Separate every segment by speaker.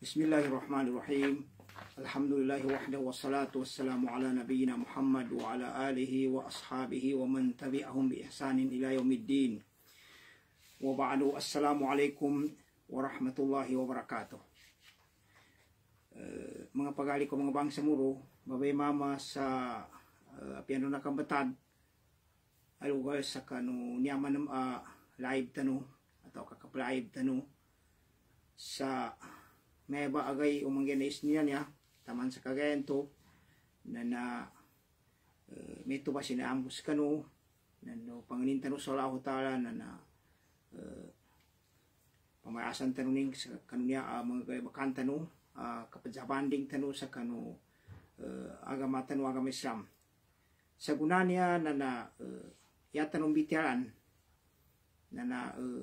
Speaker 1: Bismillahirrahmanirrahim. Alhamdulillahi wahdahu wassalatu wassalamu ala nabiyyina Muhammad wa ala alihi wa ashabihi wa man tabi'ahum bi ihsanin ila yaumiddin. Wa ba'du assalamu alaikum wa rahmatullahi wa barakatuh. Uh, mga pagali ko mga bangsa muro, babay mama sa uh, eh, piano na kambatad. Alugar sa kanu niyaman uh, live tanu ataw kakap live tano sa may baagay umangyan na isniyan ya taman sa kagayan to na na uh, eh, may to ba sinaambos ka no na no panginintano sa Allah Ta'ala na na uh, pamayasan tanunin sa kanunya uh, mga gaya bakanta no uh, kapadsabanding tanu sa kanu uh, agama tanu agama Islam sa guna niya na na uh, eh, yata nung bitiran na na uh,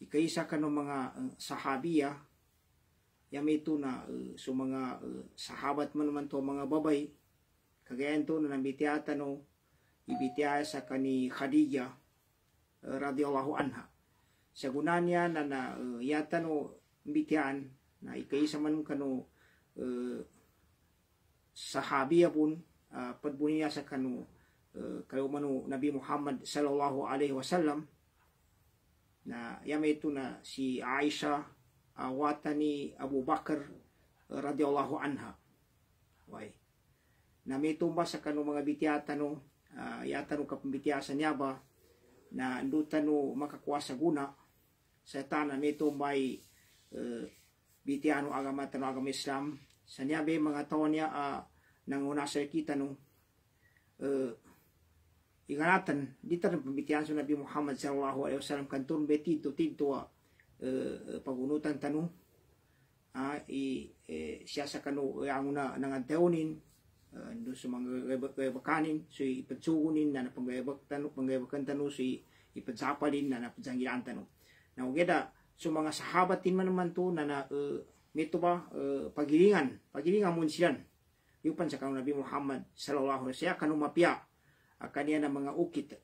Speaker 1: ikaisa ka ng mga uh, sahabiya ah, yamito na uh, so mga uh, sahabat man naman to mga babay kagayan to na nambitiyata no ibitiyaya sa kani Khadija uh, radiyallahu anha sa niya na na uh, yata no bitiyan na ikaysa man kano uh, sahabiya pun uh, padbuniya sa kano uh, kayo mano Nabi Muhammad sallallahu alaihi wasallam na yamito na si Aisha uh, watani Abu Bakr radiyallahu radhiyallahu anha way namito ba sa kanong mga bitiyata no uh, yata no kapambitiyasan niya ba na anduta no makakuha sa guna sa tanan nito may uh, bitiyano agama tano agama Islam sa niya ba mga taon niya uh, nanguna sa kita no uh, ingatan dito ng pambitiyasan Nabi Muhammad sallallahu alaihi wasallam kantun betito tinto uh, uh, pagunutan tanong ah, i, eh, siya sa kano eh, ang na nang antawnin uh, eh, do sa mga rebakanin so ipagsugunin na napangrebak tanong pangrebakan tanong so ipagsapalin na napagsangilan tanu na ugeda so mga sahabat din man naman to na na uh, nito ba uh, pagilingan pagilingan mo siyan yupan sa kanong Nabi Muhammad sallallahu alaihi wasallam kanu mapia ah, kaniya na mga ukit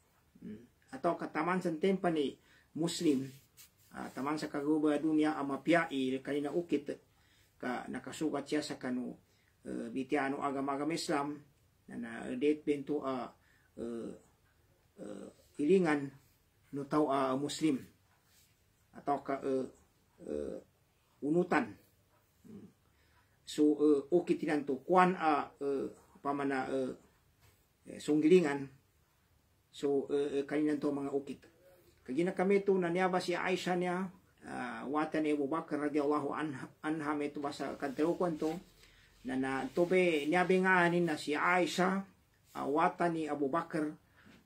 Speaker 1: hmm. atau kataman sa tempa ni Muslim uh, tamang sa kaguba dunya amapiail kani na ukit ka nakasukat siya sa kanu uh, bitiano agama-agama Islam na na date bento a uh, uh, eh, eh, ilingan no tao a uh, muslim atau ka uh, uh, unutan so uh, ukit nan to kwan a ah, uh, pamana uh, sunggilingan so uh, kaninan to mga ukit Kagina kami to nanyaba si Aisha niya uh, ah, watan ni Abu Bakr radhiyallahu anha, anha may to basa kadrukon to na na tobe niyabi nga anin na si Aisha uh, ah, watan ni Abu Bakr uh,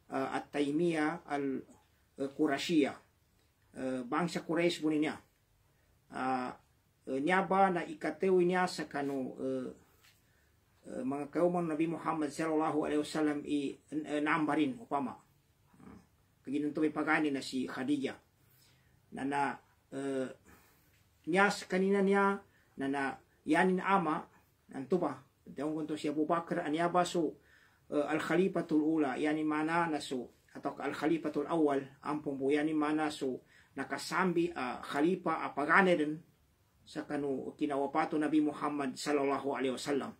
Speaker 1: ah, at Taimiya al Qurashiya uh, bangsa Quraysh bunin niya uh, niyaba na ikatewi niya sa kanu, uh, uh, mga kauman Nabi Muhammad sallallahu alaihi wasallam i nambarin upama ginuntumay pagani na si Khadija na na uh, niyas kanina niya na na yanin ama antuba daun kunto si Abu Bakr anyaba so uh, eh, al khalifatul ula yani mana na so atok al khalifatul awal ampong bu yani mana so nakasambi uh, khalifa apagane ah, din sa kanu kinawapato Nabi Muhammad sallallahu alaihi wasallam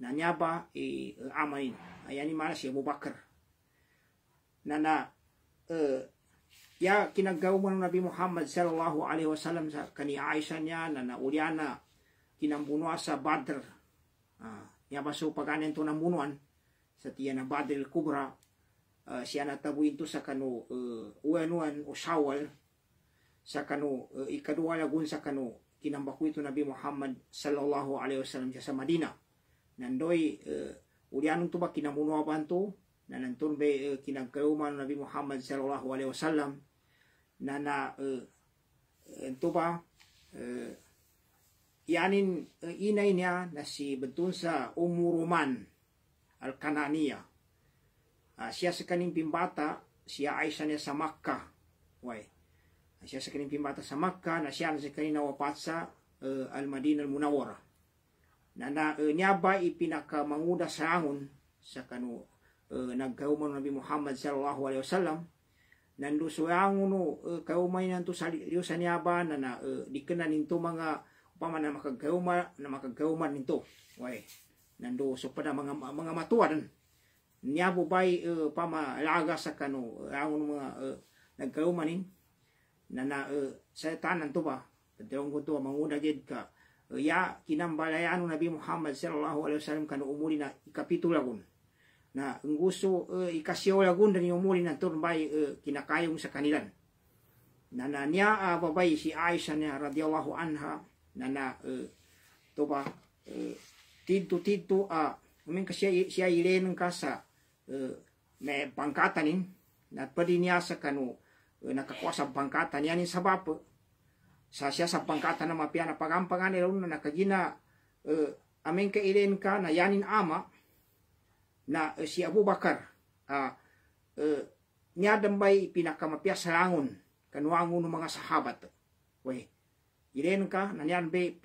Speaker 1: na nanyaba i eh, amanin ayani mana si Abu Bakr na na uh, eh, ya kinagawang Nabi Muhammad sallallahu alaihi wasallam sa kani Aisha niya na naulyana kinambunuan sa Badr uh, ya baso paganin to namunuan sa tiya na Badr Kubra uh, eh, siya natabuin to sa kanu uh, eh, uanuan o oh, shawal sa kanu uh, ikadua lagun sa kanu kinambako ito Nabi Muhammad sallallahu alaihi wasallam sa Madina nandoy uh, ulyanong tuba kinamunuan to nana turbe eh, kina nabi Muhammad sallallahu alaihi wasallam nana entuba eh, eh, yanin inainya nasi ah, ah, sa umuruman al kanania sia sekanin pimbata sia aisanya samakka wai sia sekanin pimbata samakka na sia sekanin wapatsa al madinah al munawwarah nana nyaba ipinaka manguda sangun sakanu uh, eh, nagkauman Nabi Muhammad sallallahu alaihi wasallam nandu suangu no uh, eh, kaumay nanto sa niyaba na na uh, eh, di ka na ninto mga upama na makagauma na makagauman ninto way nandu so pa na mga mga matuan niyabo bay uh, pama laga sa kano angu no mga uh, nagkaumanin na na uh, sa tanan to ba tadong ko to manguna jed ka uh, ya kinambalayan Nabi Muhammad sallallahu alaihi wasallam kanu umuri na ikapitulagon na nguso uh, e, ikasiolagun dan yomuli na turbay uh, e, kinakayong sa kanilan. Na na niya uh, babay si Aisha niya radiyallahu anha na na uh, e, to ba uh, tito tito a uh, umin kasi siya ilen ka sa uh, may bangkatanin na pwede niya sa kanu uh, nakakuha bangkatan yanin sabab sa siya sa pangkatan na mapiana pagampangan nila na nakagina uh, amin ka ilen ka na yanin ama na uh, si Abu Bakar uh, uh, eh, niadambay sa rangon kanuangon ng mga sahabat. We, ilen ka na niadambay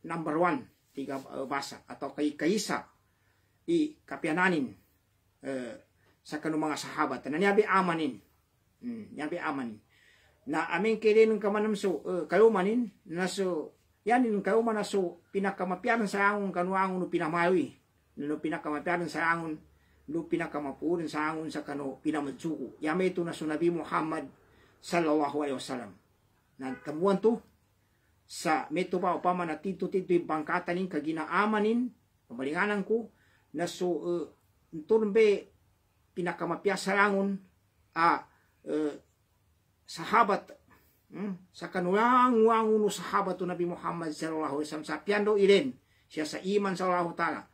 Speaker 1: number one tiga uh, basa atau kay kaisa i kapiananin uh, sa kanu mga sahabat na niabi amanin. Hmm, niabi amanin. Na aming kilin ka manam so uh, kayo manin na so yanin kayo man so pinakamapian sa angon kanuangon pinamawi no pinakamataran sa angon no pinakamapuran sa angon sa kano pinamadsuko yamay ito na sunabi Muhammad sallallahu alaihi wasallam nagkamuan to sa meto pa upama na tito tito yung bangkatanin kaginaamanin pamalinganan ko na so uh, eh, turbe pinakamapiasarangon a uh, uh, sahabat hmm? sa kanulangang wanguno sahabat to Nabi Muhammad sallallahu alaihi wasallam sa piando ilen siya sa iman sallallahu taala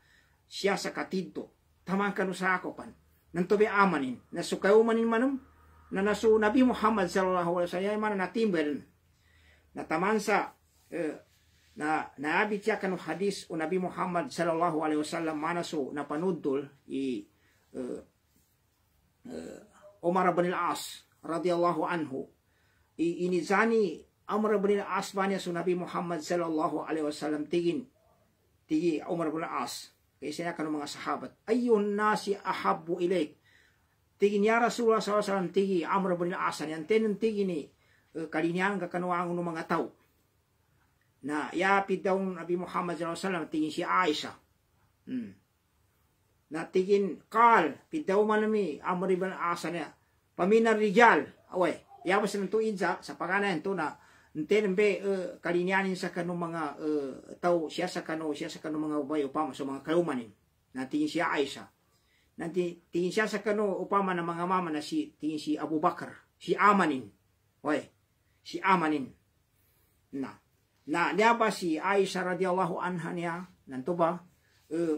Speaker 1: siya sa tamankan tamang kanu sa ako nang tobe amanin na sukayumanin manum na nasu Nabi Muhammad sallallahu alaihi wasallam man na timbel na taman sa eh, na naabit ya kanu hadis o Nabi Muhammad sallallahu alaihi wasallam manaso na panudol i eh, eh, Umar bin al-As radhiyallahu anhu i inizani Umar bin al-As banya Nabi Muhammad sallallahu alaihi wasallam tigin tigi Umar bin al-As isinaka ng mga sahabat ayun na si ahabu ilaik tigin ya Rasulullah SAW tigi amra bin asan yan tenan tigi ni eh, kalinian ka kanuangon ng mga tao na yapid daw Nabi Muhammad SAW tingin si Aisha hmm. na tingin kal pidaw manami Amr bin asan ya paminar rijal away yamas ng tuin sa sa pagkanayan to na Nten be uh, eh, kalinianin sa kanu mga uh, eh, tao siya sa kanu siya sa kanu mga ubay upama sa so mga kalumanin. Na tingin siya Aisha. Na tingin siya sa kanu upama ng mga mama na si tingin si Abu Bakar, si Amanin. Oy, si Amanin. Na. Na niya ba si Aisha radhiyallahu anha niya? Nanto ba? Uh,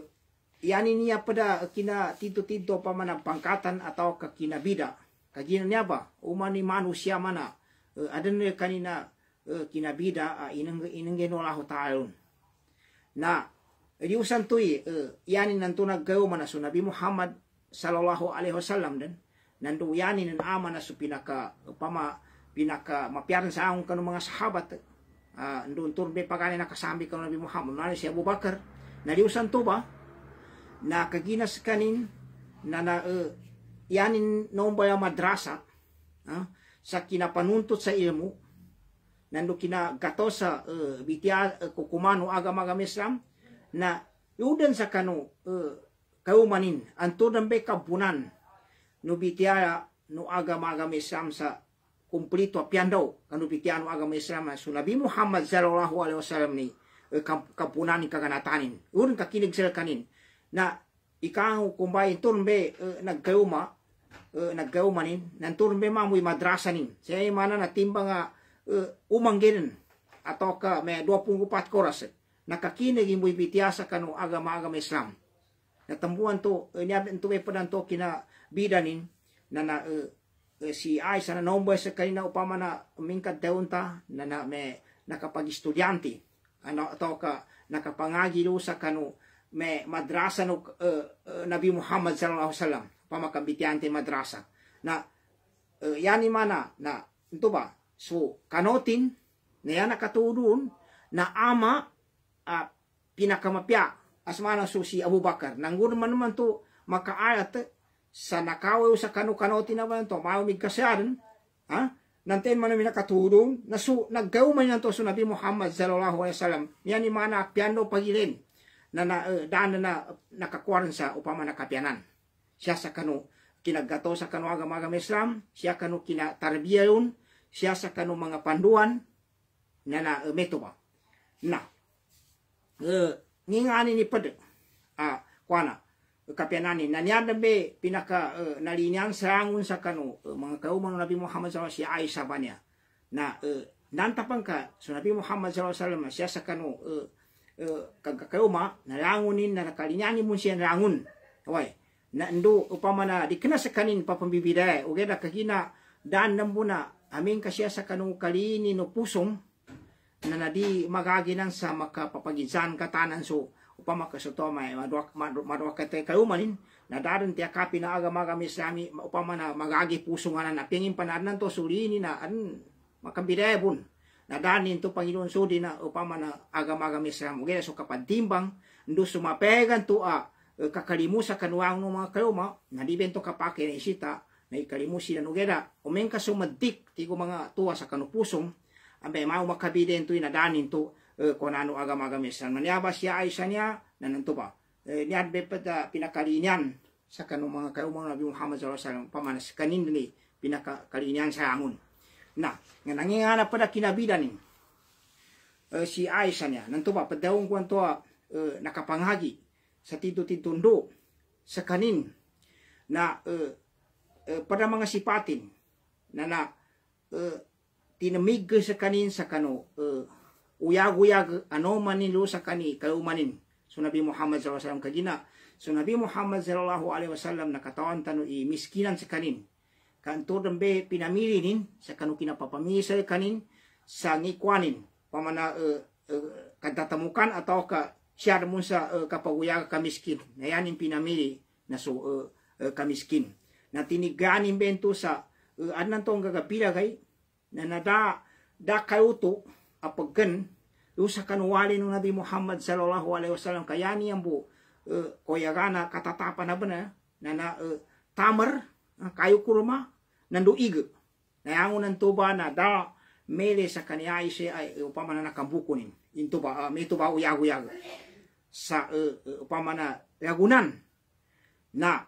Speaker 1: yani niya pada kina tito-tito pa man pangkatan atau kakinabida. Kagina niya ba? Umani manusia mana? Uh, ada kanina kinabida eh, ah, inang inang Allah ta'ala na diusan tuy eh, yanin nanto nagkayo man so Nabi Muhammad sallallahu alaihi wasallam dan nandu yanin ang ama na so pinaka upama, pinaka mapiyaran sa ang kanu mga sahabat uh, ah, doon turbe pagani nakasambi kanu Nabi Muhammad na si Abu Bakar na diusan to ba na kaginas kanin na na uh, eh, yanin noong ba madrasa uh, sa kinapanuntot sa ilmu nando kina gatosa uh, eh, bitia uh, eh, kukumano agama-agama na yudan sa kano uh, eh, kaumanin anto dambe kabunan no bitia no agama-agama sa kumplito apiando kanu bitia no agama Islam so Nabi Muhammad sallallahu alaihi wasallam ni uh, kabunan ni kaganatanin urun kakinig sila kanin na ikaw kumbay turbe uh, nagkauma uh, nagkaumanin nan turbe mamoy madrasanin say mana natimbang nga umanggenin atau ka me 24 oras nakakinig imo bitiyasa kanu agama-agama Islam natambuan to eh, niya to may padanto kina bidanin na na uh, uh, si ay sana nanomba sa kanina upama na mingkat deunta na na me nakapag-estudyante ano atau ka nakapangagilo sa kanu me madrasa no uh, uh, Nabi Muhammad sallallahu alaihi wasallam pamakambitiante madrasa na uh, yani mana na ito ba So, kanotin, na niya nakatulun, na ama, uh, pinakamapya, asmana so si Abu Bakar. Nangun man naman to, makaayat, sa nakawaw sa kanukanotin naman to, maumig kasyaran, ha? Nantin man namin nakatulong, na so, naggaw man yan to, so Nabi Muhammad sallallahu alaihi wasallam, yan ni mana, piano pagilin, na, na uh, daan na, nakakuwaran sa upama nakapyanan. Siya sa kanu, kinagato sa kanu agama-agama Islam, siya kanu kinatarbiya yun, siya sa kanong mga panduan na eh, na uh, eh, metoba. Na, uh, ngingani ni pada, na, uh, eh, kwana, kapianani, na niya be pinaka uh, nalinian serangun sa kano uh, mga kaumang Nabi Muhammad SAW si Aisyah ba niya, na uh, nantapang ka, so Nabi Muhammad SAW siya sa kano uh, uh, kagkakauma, narangunin na nakalinianin mo siya narangun. Away, na ndo upama na di kena sekanin pa pembibidai, okay na kahina daan nambuna amin kasya sa kanong kalini no pusom na nadi magaginang sa makapapagisan katanan so upang makasuto may maduak maduak kate kayo na darin ti akapi na aga magami sa ami upang na magagi puso nga na pingin pananan to sulini na an makambidebon na darin to Panginoon so di na upang na aga magami sa mo so kapadimbang ndo sumapegan to a ah, eh, kakalimusa kanuang no mga kayo ma na di bento kapake na na ikalimusi na nugera umen ka sumaddik tigo ko mga tuwa sa kanupusong ambe mao makabiden to inadanin to uh, eh, kon ano agam-agamisan maniaba siya ay sa niya nananto pa uh, eh, niyan be pada sa kanu mga kaumang Nabi Muhammad sallallahu pamanas kanin ni pinakalinian sa angon na nga nangingana pada kinabidan eh, si Aisha niya nanto pa padaong kwan to nakapangagi sa tito-titundo sa kanin na uh, uh, para mga sipatin na na uh, tinamig sa kanin sa kano uh, uyag-uyag ano manilo sa kani kalumanin so Nabi Muhammad sallallahu alaihi wasallam kagina so Nabi Muhammad sallallahu alaihi wasallam nakatawan tano i miskinan sa kanin kanto dambe pinamili nin sa kanu kinapapamisay kanin sa ngikwanin pamana uh, uh, kadatamukan atau ka share mo sa uh, kapaguyag kamiskin na yan yung pinamili na so uh, uh, kamiskin na tinigaan bento sa uh, eh, anan tong gagapila kay na nada da kayuto apagkan yung sa kanuwali nung Nabi Muhammad sallallahu alaihi wasallam kaya niyang bu uh, eh, koyagana katatapan na ba na na, na uh, eh, tamar uh, kayo kurma nanduig nayangon ng tuba na da mele sa kaniya isi ay upamana na kambukunin into ba uh, may tuba ah, uyag-uyag sa uh, upamana lagunan na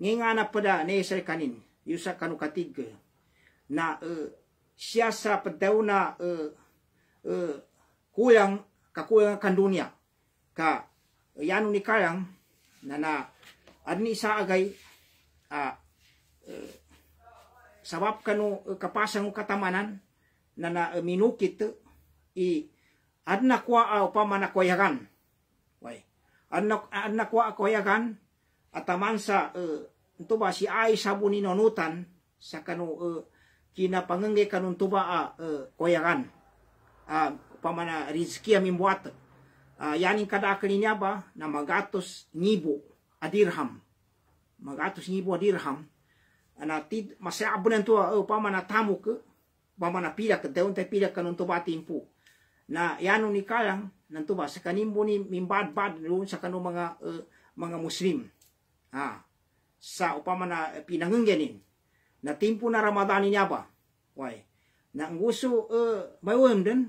Speaker 1: ngingana pada ne serkanin yusa kanu katiga na uh, e, siasra pedauna uh, e, uh, e, kuyang kakulang kan dunia ka yanu ni karang na na adni sa agay uh, uh, sabab kanu uh, kapasang katamanan na na uh, minukit i adna kwa mana uh, pamanakoyagan wai adna adna kwa akoyagan ataman sa uh, ba si Aisyah sabuni nonutan sakanu uh, kina pangenge kanun tuba uh, e, koyangan uh, pamana rizki amin buat uh, yaning kada akalinya ba na magatos nibu adirham magatos nibu adirham ana tid masya abunan tua e, uh, pamana tamu ke pamana pila ke deun te pila kanun tuba timpu na yanu ni kalang nantuba sakanimbo ni mimbad bad lu sakanu mga uh, mga muslim ah sa upama na pinangengyanin eh. na timpo na Ramadan niya pa. Why? Na ang gusto uh, eh, mayuhem din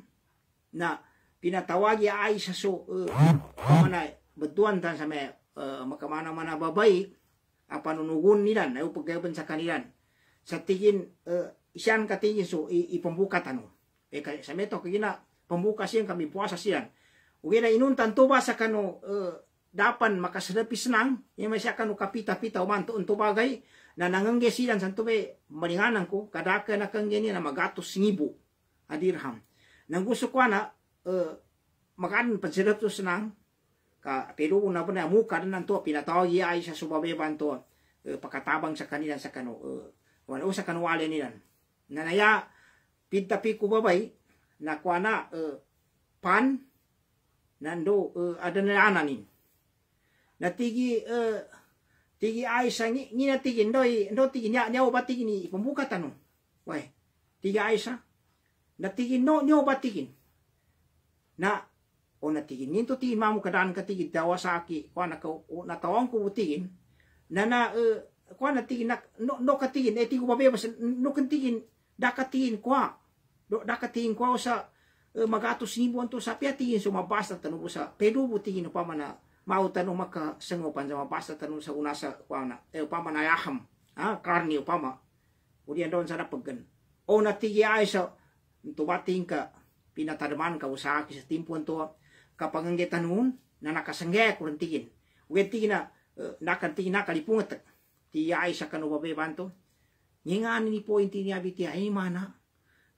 Speaker 1: na pinatawagi ya ay sa so uh, eh, betuan tan sa may uh, makamana mana babay apan unugun nilan ay upagayban sa kanilan. Sa tingin uh, isyan katingin so ipambuka tanong. E sa meto kina pambuka kami puasa siyan. Ugina inuntan to ba sa kano uh, dapan makasadepi senang ya masih akan ukapita-pita umanto untuk bagai na nangangge sidan santume maninganan ko kadaka na kangge ni na ngibu adirham nang gusto ko na uh, eh, makan pansedap senang ka pero una pa na muka na nanto pinatawag iya ay sa subabeban to uh, eh, pakatabang sa kanila sa kano uh, eh, wala sa kanwala nila nanaya pinta piku babay na kuana uh, pan nando uh, adananin na tigi uh, tigi Aisyah ni ni na tigi ndoi ndo tigi nya nya obat tigi ni pembuka tanu wai tigi Aisyah na tigi no nya oba tigi na ona tigi ni to tigi mamu kadan ka tigi dawasaki ko na ko na tawang ko tigi na na uh, e, ko na tigi na no no ka tigi e tigi babebas no kan tigi dakatin kwa do dakatin e, ko sa uh, magatos ni buon to sa piatin so mabasta tanu sa pedu butigin pa mana mautan maka sanga panjama pasta tanu sa unasa wana e upama na yaham ha karni upama udian don sana pegen o na tigi aisa tubating ka pinatadman ka usaki sa timpuan to kapanganggetan nun na nakasanggek uran tigin ugan tigin na eh, nakan tigin nakalipungat ti aisa kanu babe bantu nyingan ni poin inti ni abiti ay mana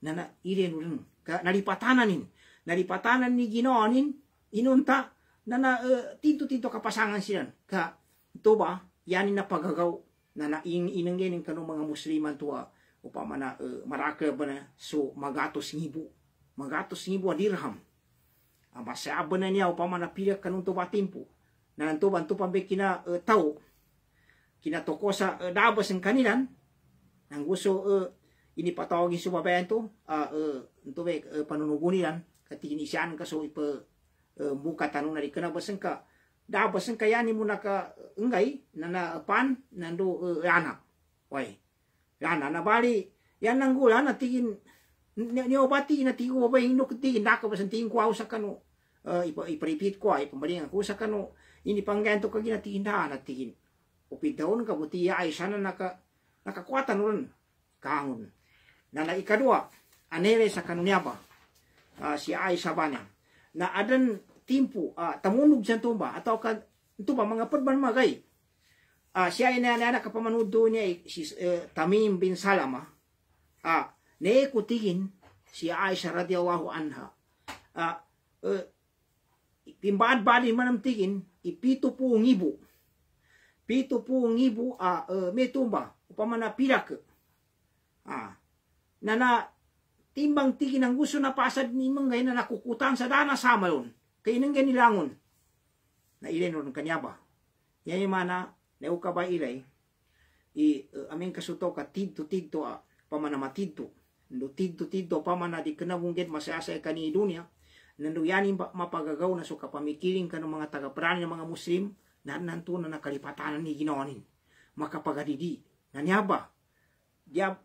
Speaker 1: na na iren nari ka naripatanan nari patanan ni ginonin inunta nana uh, tinto-tinto kapasangan sila ka ito ba yani na pagagaw na naing ka kanu mga musliman tua upama na uh, eh, maraka ba na so magatos ngibu magatos ngibu dirham ang masaaba na niya upama na pila kanung tuba tempo na nantuban tupan be kina uh, eh, tau, kina tokosa uh, dabas ang kanilan nang gusto uh, inipatawagin sumabayan to uh, ah, uh, ito be uh, panunugunilan ka kaso ipa Eh, muka tanuna nari kena besengka da besengka yani munaka eh, enggai, nana eh, pan nandu rana wai rana na bali yan nanggula na tigin ni obati na tigo ba indok tigin daka besen tigin ko ausa kanu ipa iparipit ko ipa pambalingan ko sa ini panggento ka gina tigin da na tigin upidawon ka buti ay ya naka nakakuatan ulan kangon nana ikadua anere sa niapa ah, si Aisyah banyak na adan timpu a ah, tamunog siya tumba atau ka tumba mga perban magay uh, siya inanana ka doon niya eh, si uh, Tamim bin Salama uh, ah, kutigin si Aisha radiyallahu anha uh, uh, eh, timbaad-baadin man ang tigin ipito po ang ibo pito po ibu ibo uh, uh, may tumba upamana na nana uh, na na timbang tigi ang gusto na pasad ni Mangay na nakukutan sa dana sa mayon. Kay nang ganilangon. Na ilay nun kanya ba? Yan yung mana, na ka ba ilay? I, uh, aming kasuto ka tidto-tidto a, ah, pamanamatidto. Ndo tidto-tidto pamana di kanabunggit masasay ka ni dunya. Nanduyanin mapagagaw na so kapamikiling ka ng mga tagaprani ng mga Muslim na nantunan na kalipatanan ni ginonin. Makapagadidi. Nanyaba,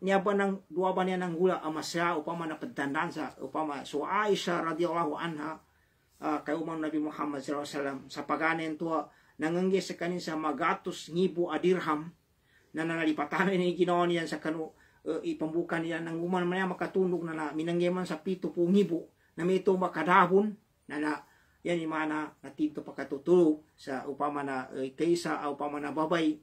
Speaker 1: niyaban ng duwaban niya ng hula amasya upama na pagtandaan sa upama so Aisha radhiyallahu anha uh, ah, kay umang Nabi Muhammad sallallahu alaihi wasallam sa paganen to nanganggi sa kanin sa magatus ngibo adirham na nanalipatamin ni ginawa niya sa kanu uh, ipambuka niya ng uman niya makatunog na, na minangyaman sa pito po ngibo na may ito makadahon na na yan yung mga na natito pakatutulog sa upama na uh, eh, kaysa upama na babay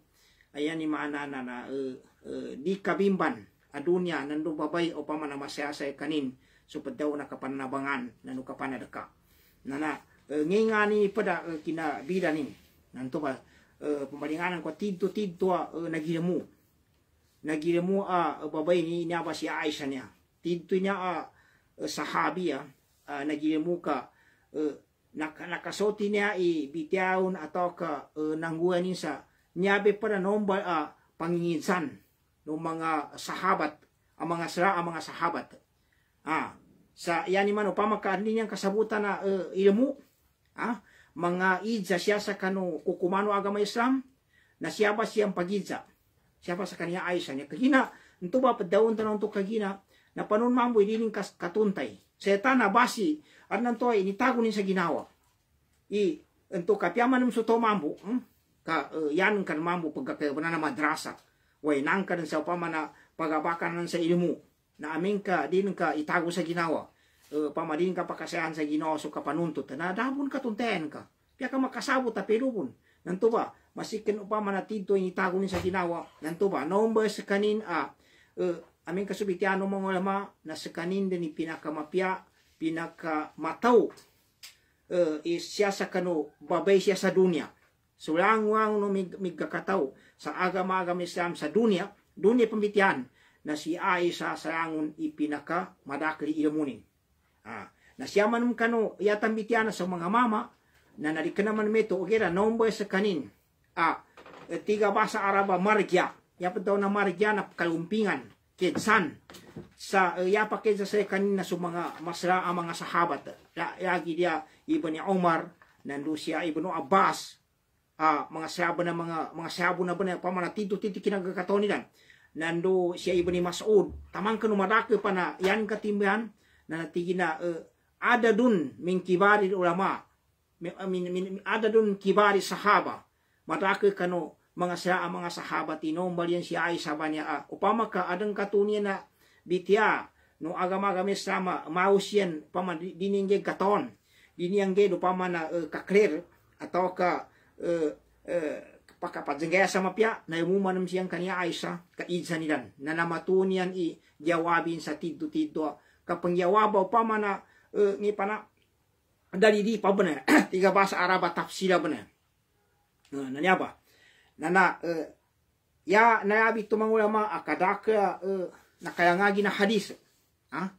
Speaker 1: ayan ah, yung na na, na uh, eh, Eh, di kabimban adunya nando babay o pamana saya kanin supad daw nakapanabangan nanu kapanadaka nana uh, eh, ngingani pada eh, kina bidanin nando ba uh, ko tinto tinto a nagiremu nagiremu a ah, uh, babay ni niya ba si Aisha niya ah. tinto niya a ah, sahabi nagiremu ka nak nakasoti niya i bitiaon atau ka uh, nangguanin sa niyabe pada nombal a panginisan panginginsan ng mga sahabat, ang mga sira ang mga sahabat. Ah, sa yani man pamakaan yang kasabutan na uh, ilmu, ah, mga idza siya sa kanu kukumano agama Islam, na siya ba siyang pagidza. Siya ba sa kanya ay siya niya. Kagina, ito ba padaon tanong to kagina, na panon mamboy dining katuntay. Sa na basi, at nanto ay nitago sa ginawa. I, ito kapiyaman ng suto mambo, hmm? ka, uh, yan kan mambo pagkakayabanan na madrasa. way nangka dan sa upama na pagabakan ng sa ilmu na amin ka din ka itago sa ginawa uh, pamadin ka pakasayan sa ginawa so kapanuntut na dabon ka tuntayan ka piya ka makasabot tapirubon nanto ba masikin upama na tito yung itago sa ginawa nanto ba number sa kanin a uh, eh, amin kasubitiano mga ulama na sa kanin din pinakamapya pinakamataw uh, eh, siya sa kano babay siya sa dunya sulang wang no migkakataw mig sa agam-agam Islam sa dunia, dunia pembitian na siya ay sa sarangon ipinaka madakli ilmunin. Ah, na siya man kano yatang bitiana sa mga mama na nalikanaman meto ogera nombre sa kanin. Ah, tiga bahasa Araba marja. Yapa daw na marja na kalumpingan kedsan sa eh, yapa kedsa sa na sa mga masra ang mga sahabat. Lagi dia Ibn Umar, nandu siya Ibn Abbas, uh, mga sabo na mga mga sabo na bana pamanatido titi kinagakatonidan nando siya iba ni Masud tamang kanu madaki pa na yan katimbahan na natigi na uh, ada dun min kibari ulama min, ah, min, min, ada dun kibari sahaba madake kanu mga sa mga sahaba tinombal yan siya ay sabanya uh, upama ka adang katunya na bitya no agama kami sama maus yan paman dininggay katon dinianggay upama na uh, eh, kakler atau ka Eh, eh, pakapadzagaya sa mapya na umumanom siyang kaniya Aisha kaidsanidan na namatunian i jawabin sa tidto-tidto kapangyawabaw pa man na uh, eh, ni pana dali di pa bena tiga bahasa Araba tafsira bena uh, nanya ba nana uh, ya nayabi tumang ulama akadaka uh, nakayangagi na hadis ah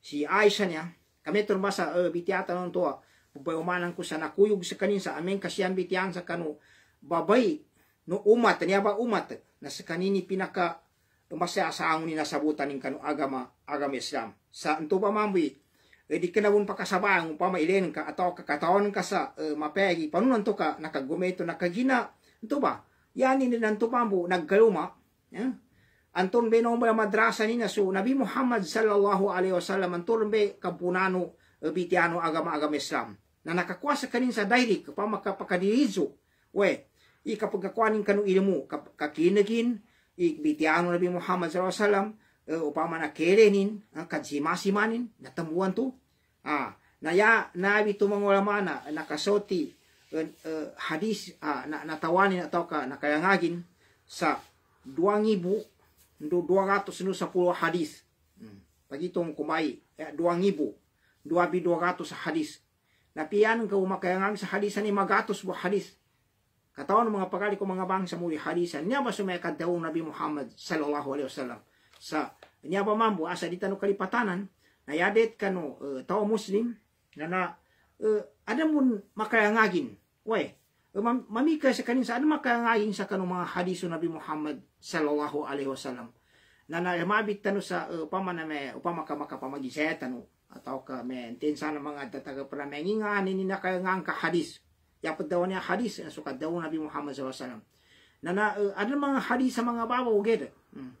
Speaker 1: si Aisha niya kami turbasa uh, bitiatan ng tua ubay umanan ko sa nakuyog sa kanin sa aming kasiyambi tiyang sa kanu babay no umat niya ba umat na sa kanini pinaka umasaya sa angon ni nasabutan ning kanu agama agama Islam sa anto pa mambi edi eh, kinawon pa kasabang upama ilen ka ato kakataon ka sa uh, mapegi panunan to ka nakagumeto nakagina anto ba yani ni nanto pambo naggaluma yeah? Anton be no madrasa ni na so Nabi Muhammad sallallahu alaihi wasallam anton be kampunano eh, bitiano agama-agama Islam. nanakakuasa kanin sa dairi kapama kapakadirizo we i kanu ilmu kakinagin i bitiano Nabi Muhammad sallallahu alaihi wasallam uh, e, upama na kerenin ang e, kadsimasimanin natamuan to ah naya nabi to mga ulama na nakasoti uh, uh, hadis uh, na, natawanin atau ka nakayangagin sa puluh hadis hmm. pagitong kumai eh, 2,000 2,200 hadis Napiyan ka umakayangag sa hadisan ni magatos bo halis. Katawan mga pagali ko mga bangsa sa muli halisan. Niya ba sumekad daw Nabi Muhammad sallallahu alaihi wasallam sa niya ba mambo asa di tanong kalipatanan Na nayadet kano uh, eh, tao muslim na na uh, eh, ada ano mun makayangagin. Way, uh, eh, mamika sa kanin sa ada ano makayangagin sa kano mga hadiso Nabi Muhammad sallallahu alaihi wasallam na namabit tano sa uh, upama na upama ka makapamagisaya tano atau men tinsan mga tataga para mengingan ah, ini na kayo ka hadis. ya daw niya hadis na suka daw Nabi Muhammad SAW. Na na uh, ada mga hadis sa mga baba buged. Hmm.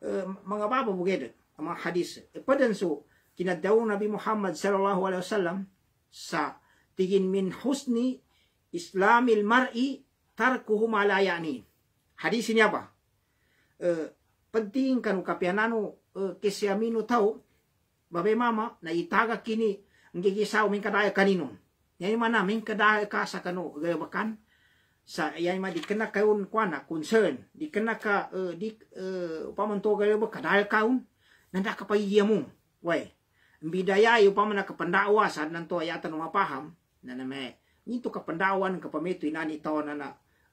Speaker 1: Uh, mga baba mga hadis. Eh, Padan so kinadaw Nabi Muhammad SAW sa tigin min husni islamil mar'i tarkuhu ma Hadis ini apa? Uh, eh, penting kanu kapianano uh, eh, kesiaminu tau babe mama na itaga kini ngigisaw min kadaya kaninon yai mana min kadaya kasa kanu rebakan sa yai ma dikena kaun kuana concern dikena ka uh, eh, di eh, uh, pamanto gaya kadaya kaun nanda kapai yamu wai bidaya yu pamana ka pendawa sa nanto ayatan ma paham naname nito ka pendawan ka pamito inani to na na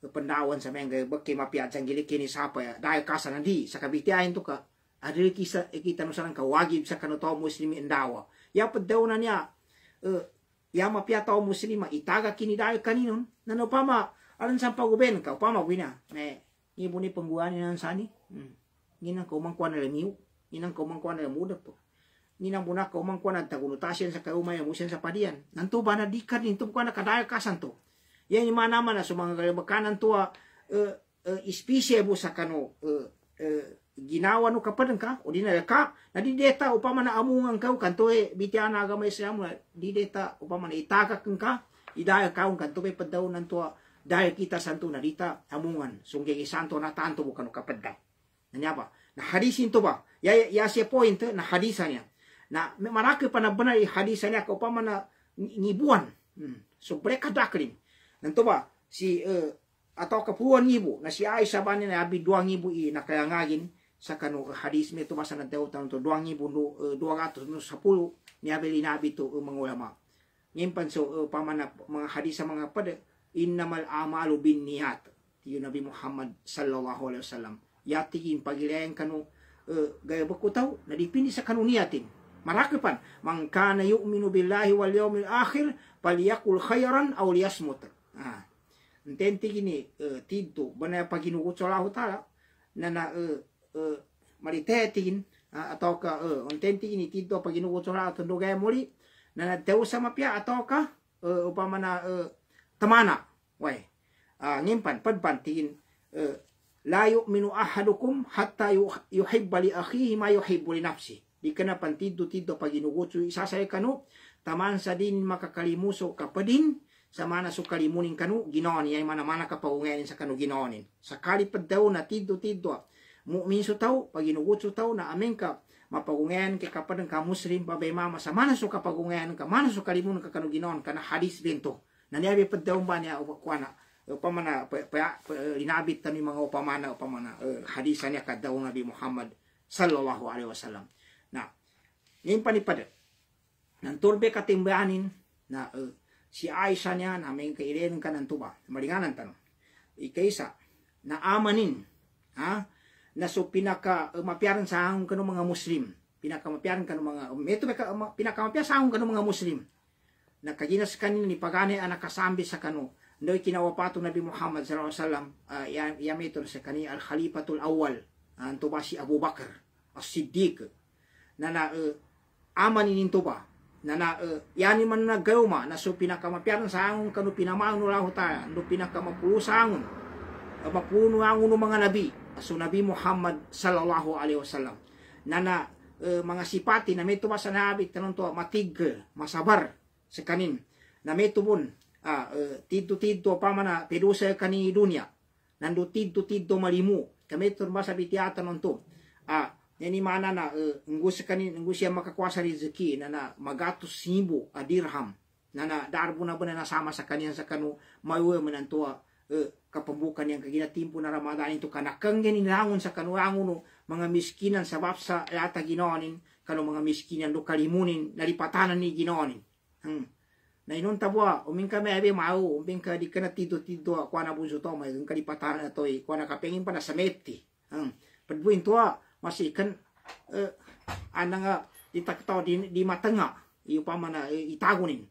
Speaker 1: pendawan sa menga bakke mapiat sanggili kini sapa ya daya kasa nandi sa kabitiain to ka adere kisa eh, kita nusaran ka wajib sakano tau muslimi endawa ya pedauna nya uh, eh, ya mapia tau muslima ah, itaga kini dai eh, kaninun nano pama aran sampa guben ka pama wina ah. ne ibu ni pengguan nan sani hmm. nginang kau mangkuan le miu nginang kau mangkuan le muda po nginang buna kau mangkuan ta gunutasen sa yang ya musen sa padian tu bana dikat ni tumkuan ka dai kasan to ya ni mana mana sumanggal bakanan tua uh, uh, ispisia bu sakano uh, uh, ginawa no kapadan ka o dina na ka na di deta upama na amungan ka kan to e bitiana agama Islam na di deta upama na itaka kan ka idaya ka kan to be padaw nan to daya kita santo na dita amungan sunggege santo na tanto bukan kapadda nanya ba na hadisin to ba ya ya se point na hadisanya na marake pana bena benar hadisanya ka upama na ngibuan hmm. so mereka dakrim nanto ba si uh, atau kepuan ibu na si Aisyah bani na abi dua ibu i na ngagin saka no hadis me tubasa na teo tanto duangi bundu duagatus e, no sapulu ni abeli tu abito e, mangulama ngimpan so e, pamana mga hadis sa mga pada innamal amalu bin niyat tiyo Nabi Muhammad sallallahu alaihi wasallam yatiin pagilayan kanu uh, gaya bakutaw na dipindi sa kanuniyatin marakipan man kana yu'minu billahi wal yawmil akhir falyakul khayran aw liyasmut ah entente gini uh, tidto banaya paginugot sa Allah taala na na uh, maritetin uh, atoka uh, ontentiin itito paginukutsura tundugai muri na teusamapia atoka uh, upamana uh, tamana way uh, ngimpan padpantiin uh, la minu ahadukum hatta yuhibba li akhihi ma yuhibbu li nafsi di kana pantido tido isa isasay kanu taman sa din makakalimuso sama sa mana so kalimunin kanu ginonin yang mana mana kapaunganin sa kanu ginonin sakali pa na tido tido Mukmin su tau paginugot su tau na amin ka mapagungen ke kapadang ka muslim babema masa mana su kapagungan ka mana su kalimun ka kanuginon kana hadis bento naniabi padaum ba niya kuana upamana inabit tani mga upamana upamana eh, hadisan niya kadaw Nabi Muhammad sallallahu alaihi wasallam na ngayon panipada nang turbe katimbayanin na uh, eh, si Aisha niya na may kairin ka ng tuba maringanan tanong isa, na amanin ha ah, na so pinaka uh, mapiyaran sa hangong kanu mga Muslim pinaka mapiyaran kanu mga um, ito pinaka, um, pinaka mapiyaran sa hangong kanu mga Muslim nakaginas kanin ni pagani anak kasambi sa kanu no kinawapato Nabi Muhammad sallallahu alaihi wasallam uh, yam, yamito sa kani al khalifatul awwal ang uh, tuba si Abu Bakr as-Siddiq na na uh, amani ninto ba na na uh, yani man na gayuma na so pinakamapiyaran sa angon kanu pinamaano lahu pinaka mapulusang pinakamapulusangon uh, mapuno ang mga nabi so Nabi Muhammad sallallahu alaihi wasallam nana uh, eh, mga sipati na may tuwa sa nabi tanong to matig masabar sa kanin na may tubon ah, uh, eh, tidto tidto pamana pirusa kani dunya nandu tidto tidto malimu kami turma sa bitiatan nonto ah yan ni mana na uh, eh, ngus kanin ngus siya makakuasa rezeki na na magatos sibo adirham na na darbo na ba na nasama sa kaniyan sa kanu mayuwe man eh, kapambukan yang kagina timpo na Ramadan ito kanakanggen inangon sa kanuangon no, mga miskinan sabab sa lata ginonin kano mga miskinan do kalimunin nalipatanan ni ginonin hmm. na inon tabwa umin ka mau umin ka di ka na tito tito kwa na bunso to may kalipatanan na to eh kwa na pa na sa meti hmm. padbuin to uh, anang uh, di, di matanga iyo pa ah, itagunin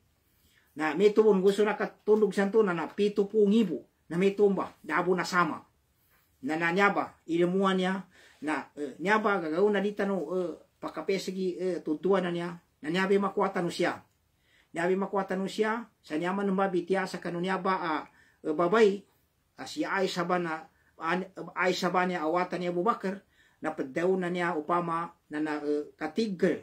Speaker 1: na may tuon gusto na katulog santo na na pito pong na may tumba, dabo na sama. Na nanyaba, ilimuan niya, na uh, nyaba gagawin na dita no, uh, eh, pakapesigi uh, eh, tuntuan na niya, na nyabi makuwata no siya. Nyabi makuwata no siya, sa nyaman no mabitya sa kanunyaba uh, ah, uh, babay, uh, siya ay saba na, uh, ay saba niya awatan niya bubakar, na padaw na niya upama na nakatigil uh,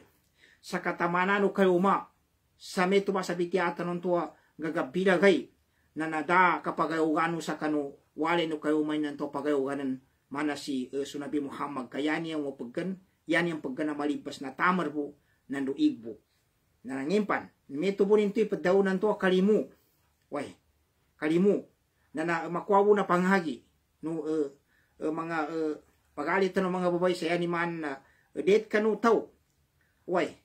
Speaker 1: sa katamana no kaluma sa may tumasabiti atan ng tuwa gagabilagay Nada kapagayuganu sa kanu wale no kayo may nanto pagayuganan mana si uh, eh, sunabi Muhammad kaya niya mo paggan yan yung paggan na malibas na tamar po nando igbo nanangimpan mito po ninto kalimu wai kalimu na, na eh, makwawo na panghagi no uh, uh, mga uh, pagalitan ng mga babae sa animan na uh, date kanu tau, way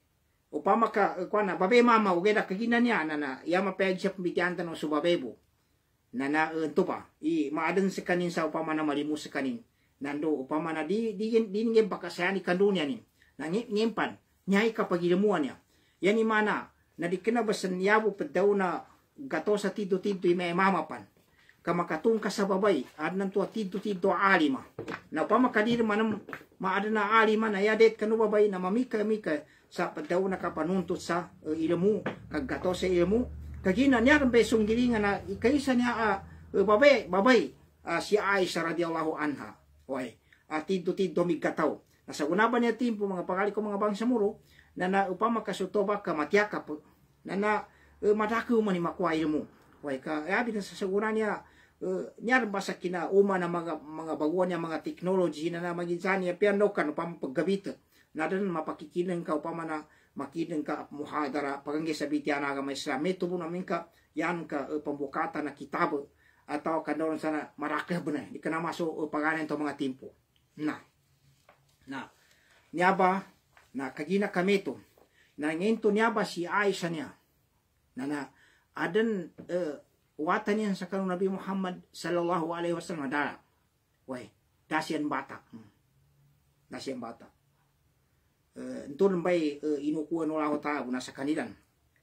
Speaker 1: upama ka kwana babe mama ugeda kaginanya nana yama peg siya pumitianta no subabebo nana ento eh, pa i maaden sa kanin sa upama na malimu sa kanin nando upama na di di di ngem pakasayani kandunya ni nangi ngempan nyai kapagilamuan niya yan mana na di kinabasan yabo padaw na gato sa tito-tito may mamapan kamakatung ka sa babay at nang tuwa tito-tito alima na kadir manam maaden na alima na yadet kanu babay na mamika-mika sa padaw nakapanuntot sa uh, eh, ilamu kagkato sa ilamu kagina niya ang besong gilingan na ikaysa niya uh, babay babay uh, si Aisha radiyallahu anha okay at uh, tidto-tidto migkataw nasa unaba niya timpo mga pangali ko mga bangsa muro na naupama kasutoba kamatyakap na na uh, madakaw man imakwa ilamu okay ka abi na sa sagura niya uh, nyar ba sa kinauma na mga mga baguan niya mga technology na na sa niya piano kan upang paggabit ngadan mapakikinen ka upamana makiden ka muhadara pagangge sa bitian agama Islam meto bu namin ka yan ka eh, pambukata na kitab atau kandoron sana marakah benar dikena masuk uh, eh, to mga timpo na na niaba na kagina kameto na ngento niaba si Aisha niya na na adan uh, eh, watan yan sa kanong Nabi Muhammad sallallahu alaihi wasallam dara way dasian bata hmm. dasian bata Eh, ntol bay eh, inu allah taala lahu ta sakanidan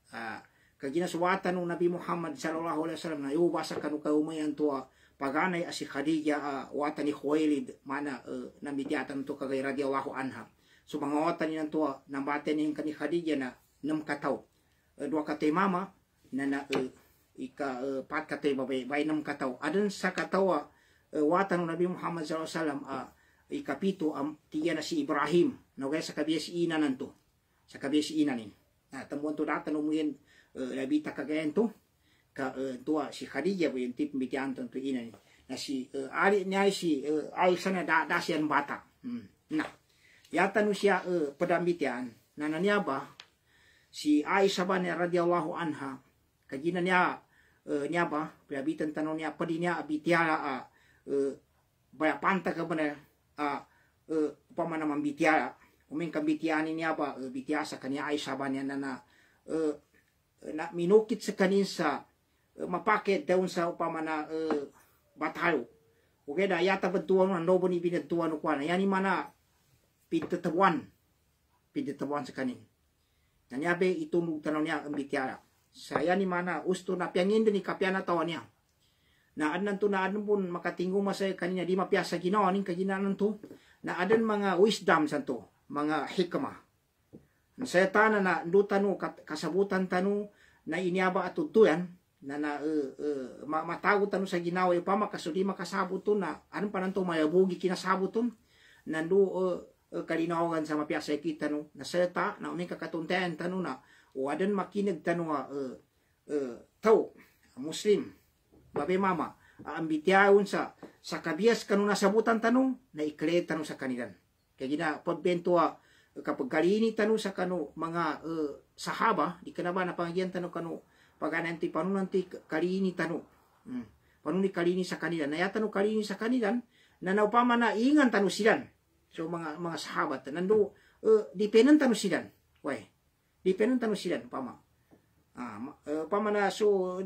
Speaker 1: ah, kagina suwatan nabi muhammad sallallahu alaihi wasallam na yoba sakanu kanuka umayan tua paganay asi khadija ah, watani khuwailid mana eh, namidiatan to kagay radhiyallahu anha sumangawatan yan tua nambaten yang kani khadija na nem kataw dua kata mama na na ika pat kata babay bay nem katau adan sa katawa watan nabi muhammad sallallahu alaihi wasallam ah, ikapito ang tiya na si Ibrahim. No, kaya sa kabiya si Ina nanto. Sa kabiya si Ina nin. Na, ah, tamuan to datan mo yan, uh, eh, labita kagayan to. Ka, uh, eh, tua si Khadija, yung tip mitiyan to Ina nin. Na si, uh, ari niya si uh, Aisha na da, da siyan bata. Hmm. Na, yata no siya uh, padamitian, na nanyaba, si Aisha ba niya radiyallahu anha, kajina niya, uh, niya ba, pinabitan tanong niya, padi niya, abitiya, uh, uh, bayapanta ka ba na, a uh, e, upama naman bitiya umin kan bitiyani niya ba e, uh, bitiya sa kanya ay saban e, na uh, na minukit sa kanin sa uh, daun sa upama na uh, batayo oke da yata bantuan na nobo ni binatuan ukwana yani mana pitatabuan pitatabuan sa kanin nanyabe itunug itu niya ang bitiya saya ni mana usto na piangin din ni kapiana tawa na naadan to naadan pun makatinggo masay kaninya di mapiasa ginawanin kaginanan to adan mga wisdom sa to mga hikma saya tanan na do tanu kasabutan tanu na iniaba atutuyan na na uh, uh, matago tanu sa ginawa pa makasudi makasabot to na anong pa nanto mayabugi kinasabot to nando uh, uh, kalinawagan sa mapiasa kita no na seta na uming kakatuntayan tanu na o adan makinag tanu uh, ah, uh, tao muslim babe mama, aambityaon sa sa kabias kanuna sabutan tanong na iklet tanong sa kanilan. Kaya gina pagbento kapag kalini tanong sa kanu, mga uh, sahaba, di ka na ba napangagyan tanong kano pagananti panunanti kalini tanong. Hmm. Panuni kalini sa kanilan. Nayatanong kalini sa kanilan na naupama na ingan tanong silan. So mga mga sahabat nando uh, di penan tanong silan. Why? Di tanong silan pama. Uh, upamana so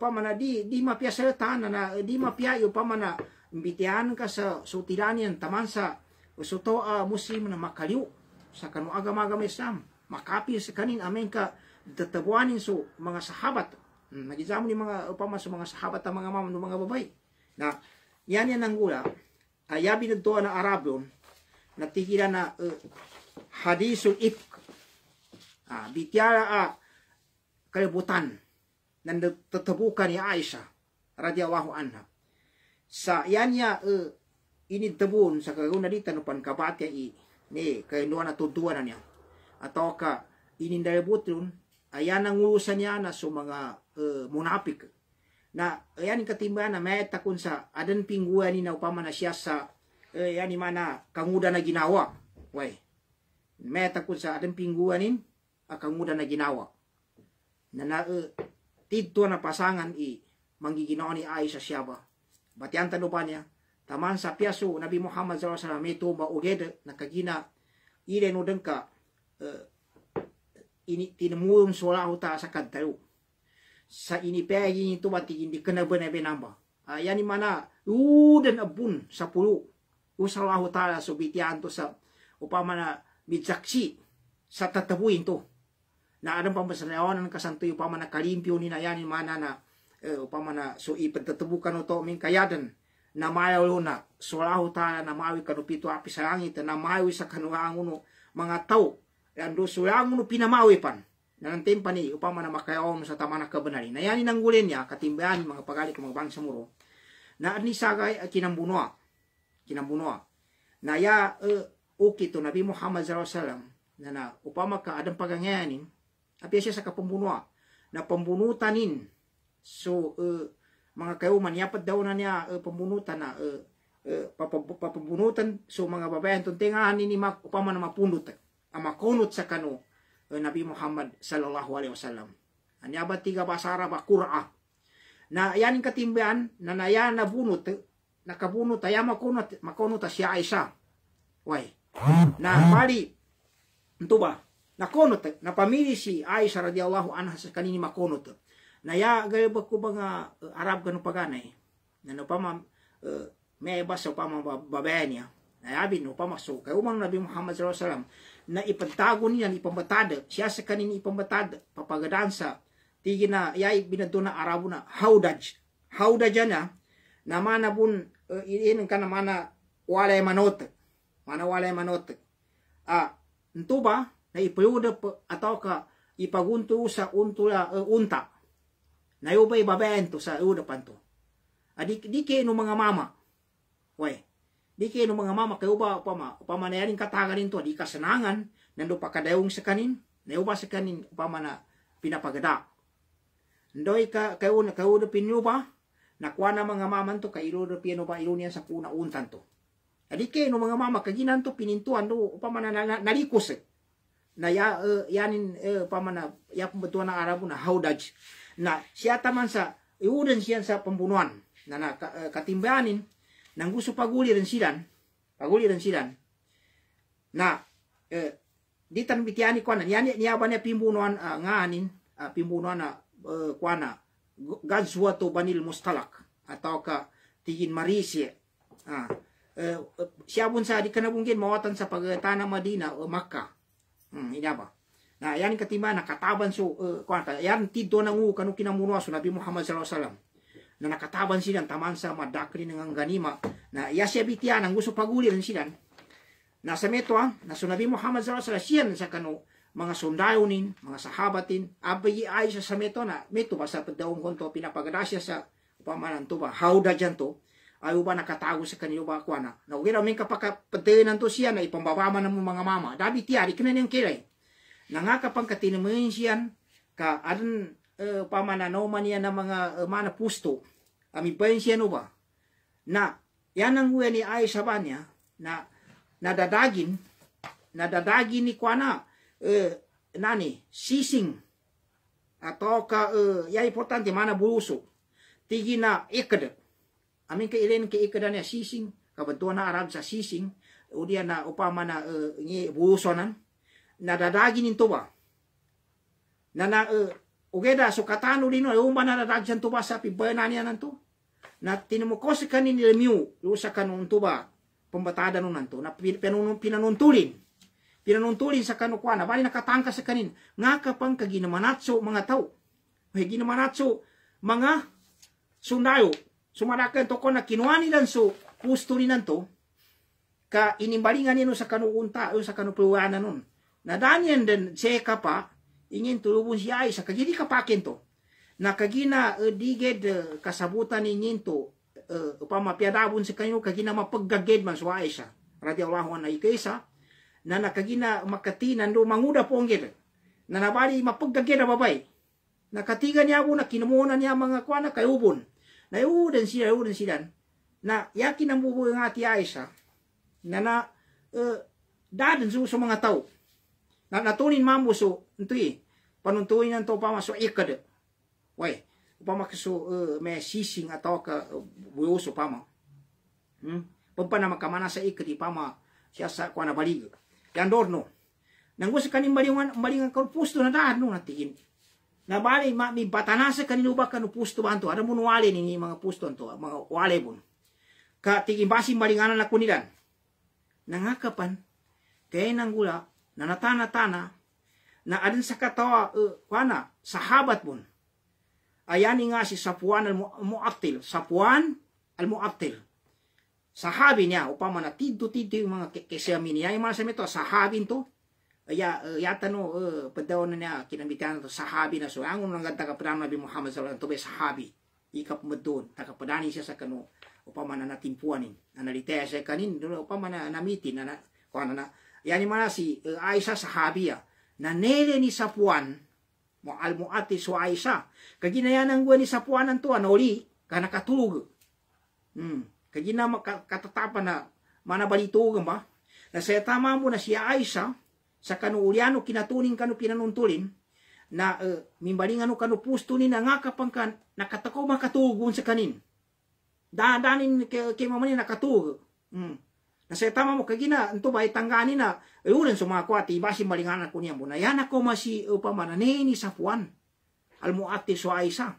Speaker 1: pamana di di mapia selatan na di mapia pamana mbitian ka sa sutilan yan taman sa so to uh, muslim na makaliw sa kanu agama-agama Islam makapi sa kanin amen ka tatabuanin so mga sahabat hmm, nagizamo ni mga upama sa so, mga sahabat ang mga mama ng mga babae na yan yan ang gula ayabi ah, na doon na Arabyo natikila na uh, hadisul ifk ah, bitiara ah, keributan dan ditebukannya Aisyah radhiyallahu anha. Sayanya eh, ini tebun sakaguna di tanupan kabatya i ni kainuan atau tuanan niya. Atau ka ini dari butun ayan ang ulusan niya na sa mga e, eh, munapik na ayan katimbayan na may takun sa adan pingguan ni na upama na siya sa eh, yan mana kanguda na ginawa. Way. May takun sa adan pingguanin akamuda ah, na ginawa nanaka tidto na pasangan i manggiginaon ni ay sa siyaba. Batianta do pa niya, taman sa piyaso Nabi Muhammad saw alaihi wasallam ito na kagina ile no dengka uh, e, ini tinumum sola huta sa ini Sa inipegi nito bati hindi kena benabe namba. Uh, yani mana udan abun sa pulo. Usalahu taala subitian to sa upama na midsaksi sa tatapuin to. na adam pamasanayawanan kasantuyo paman na kalimpyo ni nayanin mana na eh, upaman na so ipagtatubukan uto min kayadan na mayaw na suraho ta na mawi kanupito api sa langit na mawi sa kanuanguno mga tao lando eh, suranguno pinamawi pan na nantim pa ni upaman na makayawam sa tama na kabanali na yanin ang gulen niya katimbayan mga pagalik mga bangsa muro na ni sagay kinambunoa kinambunoa na ya uh, eh, ukito nabi Muhammad sallallahu alaihi wasallam na na upama ka adam pagangayanin Apiya siya sa kapambunuan na pambunutanin. So, uh, mga kayo yapat daw na niya uh, pambunutan na uh, uh, papambunutan. So, mga babae tuntingahan ni upaman na mapunot ang ah, makunot sa kano uh, Nabi Muhammad sallallahu alaihi wasallam. Anya ba tiga basara ba Qur'an? Na yan katimbayan na naya nabunot nakabunot ay makunot makunot siya isa. Why? Na mali. Ito ba? nakonot, napamili si Aisha radiyallahu anha sa kanini makonot. ya gayabag ko mga uh, Arab ganun paganay, na napama, uh, may iba sa pamababayan niya, nayabi no pamaso, kay umang Nabi Muhammad sallallahu alaihi wasallam, na ipagtago niya, ipambatada, siya sa kanini ipambatada, papagadaan sa, tigi na, yay binado na Arabo na, hawdaj, hawdaj na, na mana bun, uh, inin ka na mana, walay manot, mana walay manot, ah, uh, ito ba, ipuruda atau ka ipagunto sa untula uh, eh, unta na ubay babento sa uda panto adik ah, di kay mga mama way di kay mga mama kay uba pama pamanayarin katagarin to di kasanangan nando pa kadayong sa kanin na uba sa kanin pamana pinapagada ndoy ka kay una kay uda pinuba nakuha na mga maman to kay iruda pino ba irunya sa puna untan to adik ah, kay mga mama kaginan to pinintuan do pamana nalikos eh. na ya uh, eh, yanin uh, eh, pamana ya pembetuan Arab na ah, haudaj na siya taman sa iuden siya sa pembunuhan na na ka, uh, eh, katimbanin nang gusto paguli rin silan paguli rin silan na uh, di tan bitiani kuana yani niya ba niya uh, ah, nganin uh, ah, pimbunuan na uh, kuana gazwa to banil mustalak atau ka tigin marisi ah uh, uh, siya sa di kanabungin mawatan sa pagtanang Madina o uh, Makkah Hmm, ba? Na yan katiba kataban so uh, eh, kwanta. Yan tito ngu kanu kinamuno so Nabi Muhammad sallallahu alaihi wasallam. Na nakataban silan taman sa madakri ng ganima na yasya bitian ang gusto paguliran silan. Na sa meto ah, na so Nabi Muhammad sallallahu alaihi wasallam siyan sa kanu mga nin, mga sahabatin, abay ay sa meto na meto basta pagdaong konto pinapagadasya sa pamanan to ba hawda dyan to Ayo uba nakatago sa kanila ba kuana na ugira men kapaka pedenan to siya na ipambabama na mga mama dabi tiari kena nang kiray nangaka pangkatin mo siyan ka adan uh, eh, pamananoman niya na mga uh, eh, mana pusto ami bayan siya no ba na yan ang uya ni ay sabanya na nadadagin nadadagin ni kwana uh, eh, nani sising atau ka uh, ya importante mana bulusu, tigi na ikadep Amin ka ilin ki ikada niya sising. Kabantuan na Arab sa sising. Udiya na upama na uh, ngi busonan. Nadadagin nito ba? Na na uh, eh, ugeda so katano dino ay eh, umba nadadagin to ba sa pibana niya nanto? Na tinumukos ka ni Lemiu sa kanon to ba? Pambatada nun nanto. Na pinanuntulin pinanuntulin sa kanukwana, bali nakatangka sa kanin, nga kapang kaginamanatso mga tao. May ginamanatso mga sundayo, Sumarakan to ko na kinuha ni Lanso, pusto ni nanto, ka inimbalingan nino sa kanuun tao, sa kanupuwanan nun. Nadanyan din, seka pa, ingin tulubon siya ay sa kagidi kapakin to. Nakagina uh, eh, diged uh, kasabutan ingin to, uh, upamapiadabon sa kanyo, kagina mapaggaged man suwaay siya. Radiyallahu anay kaysa, na nakagina makatinan do manguda po ang gid na nabali mapaggageda babay Nakatigan niya mo na kinumunan niya mga kuana kay ubon na uuden sida uuden sidan na yakin ang bubuo ng ati Aisha na na uh, dadan so sa mga tao na natunin mamu so ito eh panuntuin ng to pama so ikad way upama kaso uh, may sising atau ka uh, so pama hmm? pampana makamana sa ikad pama siya sa kwa na balig yan dorno nang gusto kanin malingan malingan korpus na dadan no natigin na bali ma, mi batanasa kaniluba kanu pusto bantu ada ano mun wale ni mga pusto anto mga wale bun ka tigimbasi maringanan na kunilan nangakapan kay nanggula na natana-tana na adin sa katawa uh, eh, kana sahabat bun ayani nga si Sapuan al-Mu'attil Sapuan al-Mu'attil sahabi niya upama na tiddo-tiddo yung mga kesyamin niya yung mga sabi to sahabin to ya ಯಾತನು ಪದ್ದವನ್ನ ಕಿನ ಮಿತಾನ ಸಹಾಬಿ ನಸು ಆಂಗು ನಂಗ ತಕ ಪದಾನ ನಬಿ ಮುಹಮ್ಮದ್ ಸಲ್ಲಲ್ಲಾಹು ತಬೆ ಸಹಾಬಿ ika medun taka pedani sesa kanu upama nana timpuanin nana ditese kanin dulu upama nana namiti nana kona yani mana si eh, Aisyah sahabia ya, na nele ni sapuan mo almuati so Aisyah kaginayan ang ni sapuan ang tuan oli kana katulog hmm kagina katatapan na mana balito ba na sa tama na si Aisyah sa kanuulyano uliano kinatuning kanu pinanuntulin na uh, eh, mimbalingan kanu pusto ni nangakapang kan nakatakaw makatugon sa kanin dadanin kay, kay mamani nakatug mm. Nasa tama mo kagina anto ba itanggani na ayunan sumako at iba si malinganan ko niya mo na yan ako masi upamanane eh, ni Safuan almo ati so aisa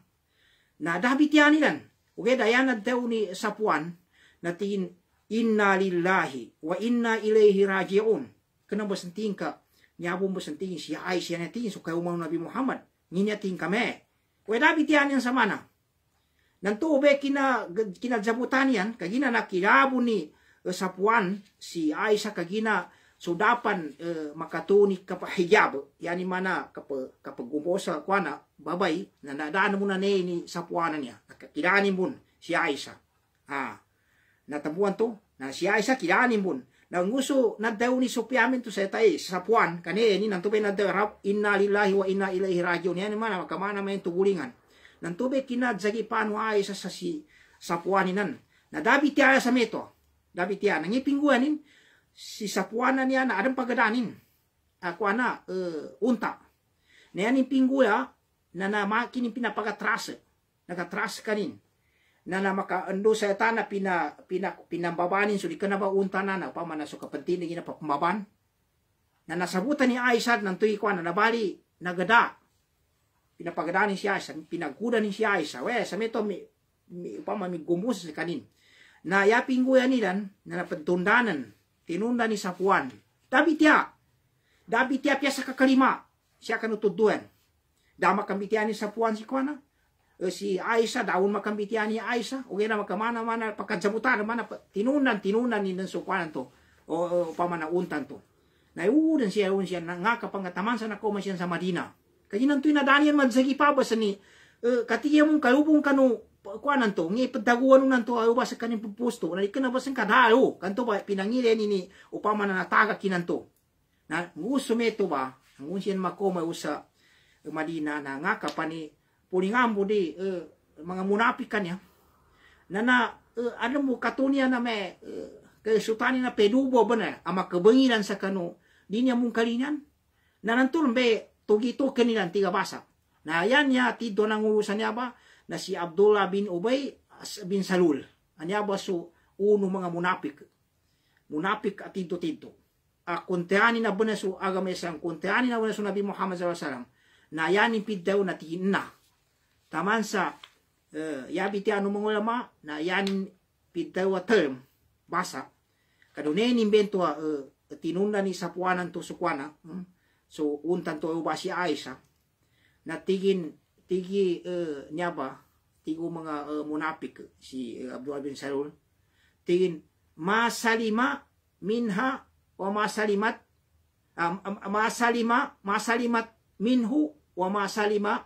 Speaker 1: na dabit yan ilan okay dayan daw ni Safuan natin inna lillahi wa inna ilayhi rajiun Kena tingka ka. Nyabung bersenting si Aisyah na tingin. sukai kay Nabi Muhammad. Nginya tingka me. Wala bitian yang samana. Nantu Nanto be kina kina yan kagina na kilabo ni eh, sapuan si Aisyah kagina sudapan uh, makatuni hijab, yani mana kapa kapagubosa kuana babay na nadaan mo na ni, ni sapuanan niya nakakilani bun si Aisyah. Ah, natabuan to na si Aisyah kilani bun Nanguso nadaw ni supiamen to setay sapuan kani ni nang tubay nadaw inna lillahi wa inna ilaihi rajiun yan man makamana may tugulingan. Nang tubay kinadzagi paano ay sa sa si sapuaninan. Nadabi tiya sa meto. Dabi tiya nangipinguanin si sapuanan niya na adam pagadanin. Ako ana uh, eh, unta. Nayanin pinguya na namakin yung pinapagatrasa. Nagatrasa kanin na na makaando sa ta na pina, pina, pinambabanin suli ka na ba unta na na pamanasok kapantin na pambaban na nasabutan ni Aisad ng tuwi na nabali nagada pinapagada ni si Aisad pinagkuda ni si Aisad we sa meto mi, mi pamamigumus sa kanin na yaping guya nilan na napatundanan tinunda ni Sapuan dabi tiya dabi tiya piya sa kakalima siya kanutuduan dama kami tiya ni Sapuan si Kuana eh, si Aisha daun makambitian ni Aisha o gina makamana mana pagkajabutan mana tinunan tinunan ni nang sukuan to o, o untan to Na naiudan siya un siya nga kapangataman sa nako siya sa Madina kay nan tuy nadanian man sa ni uh, katiya mong kalubong kanu kuanan to ngi padaguan nan to ayo sa kanin pupusto na ikana basan kadayo oh, kanto ba pinangire ni ni upama na nataga kinanto na ngusumeto ba ngun makoma usa eh, Madina na nga kapani puningambo di uh, mga munapikan ya na na uh, alam mo katunya na may uh, eh, kaisutani na pedubo ba na ama kebenginan sa kano di niya mong kalinan na nantun be tugito kanilan tiga basa na yan niya tito ng urusan niya ba na si Abdullah bin Ubay bin Salul anya ba so uno mga munapik munapik at tito tito a kunteani na ba na so agame sang kunteani na ba na so Nabi Muhammad sallallahu alaihi wasallam na yan impid daw na tinna tamansa ya biti anu mangulama na yanin pitawa term basa kadune ni invento tinunda ni sapuanan to sukwana so untan to ubasi aisa na tigin tigi nyaba tigo mga munapik si Abdul bin Salul tigin masalima minha wa masalimat masalima masalimat minhu wa masalima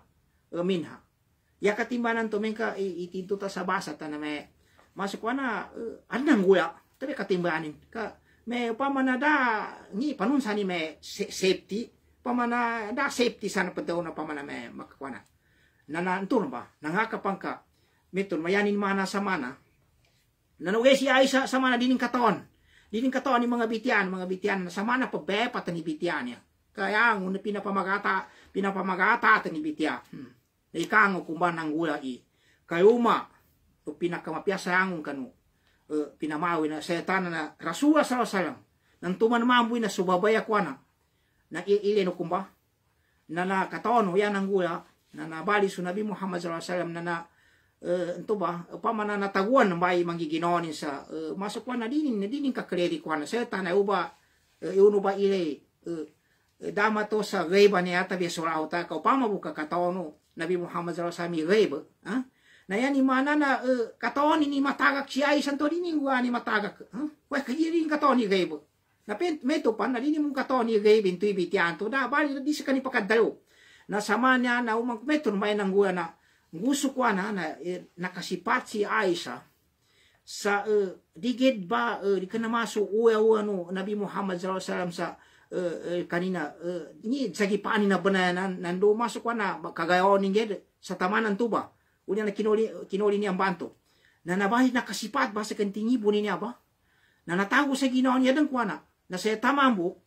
Speaker 1: minha yakatimbanan to menka itinto ta sa basa ta na may masukwana uh, anang guya tabi katimbanin ka me pamana da ni panunsa ni se, safety pamana da safety sana padaw na pamana may makakwana nanantun ba nangakapang ka meton mayanin mana sa mana nanugay si Aisha sa mana dining katon dining katon ni mga bitian mga bitian sa mana pabepa ta ni bitian ya kaya ang pinapamagata pinapamagata ta ni bitian hmm. na ikaango kumbanang banang ula i kayuma o pinakamapyasa angon kanu uh, pinamawi na sayatan na rasula sa salam nang tumanmamoy na subabaya ko na na iilin o kumba na nakataon o yan ang gula na nabali sa Nabi Muhammad sallallahu alaihi wasallam na na uh, ito ba pamana nataguan ng bayi manggiginonin sa uh, e, masukuan na dinin na dinin kakredi ko na setan na e, uba uh, iuno ba ile uh, dama to sa gaiba niya tabi sa rauta ka upama buka kataon Nabi Muhammad SAW ghaib ha? na mana na uh, e, kataoni ni matagak si ai santoni ni wa ni matagak huh? wa kajiri iya ni kataoni ghaib na pen meto pan ali ni mung kataoni ghaib intu ibiti anto na bali di sekani pakadalo na samanya na umang meto may nang gua na ngusu kwa na na eh, nakasipat si Aisha sa uh, e, digid ba uh, di ka uwe uwe no Nabi Muhammad SAW sa kanina uh, ni sagi pani na bana na nando masuk wana kagayo ninge satamanan tuba unya na kinoli kinoli ni ambanto na nabahi na kasipat basa kentingi buni ni aba na natago sa ginaon yadang kuana na sa tamambo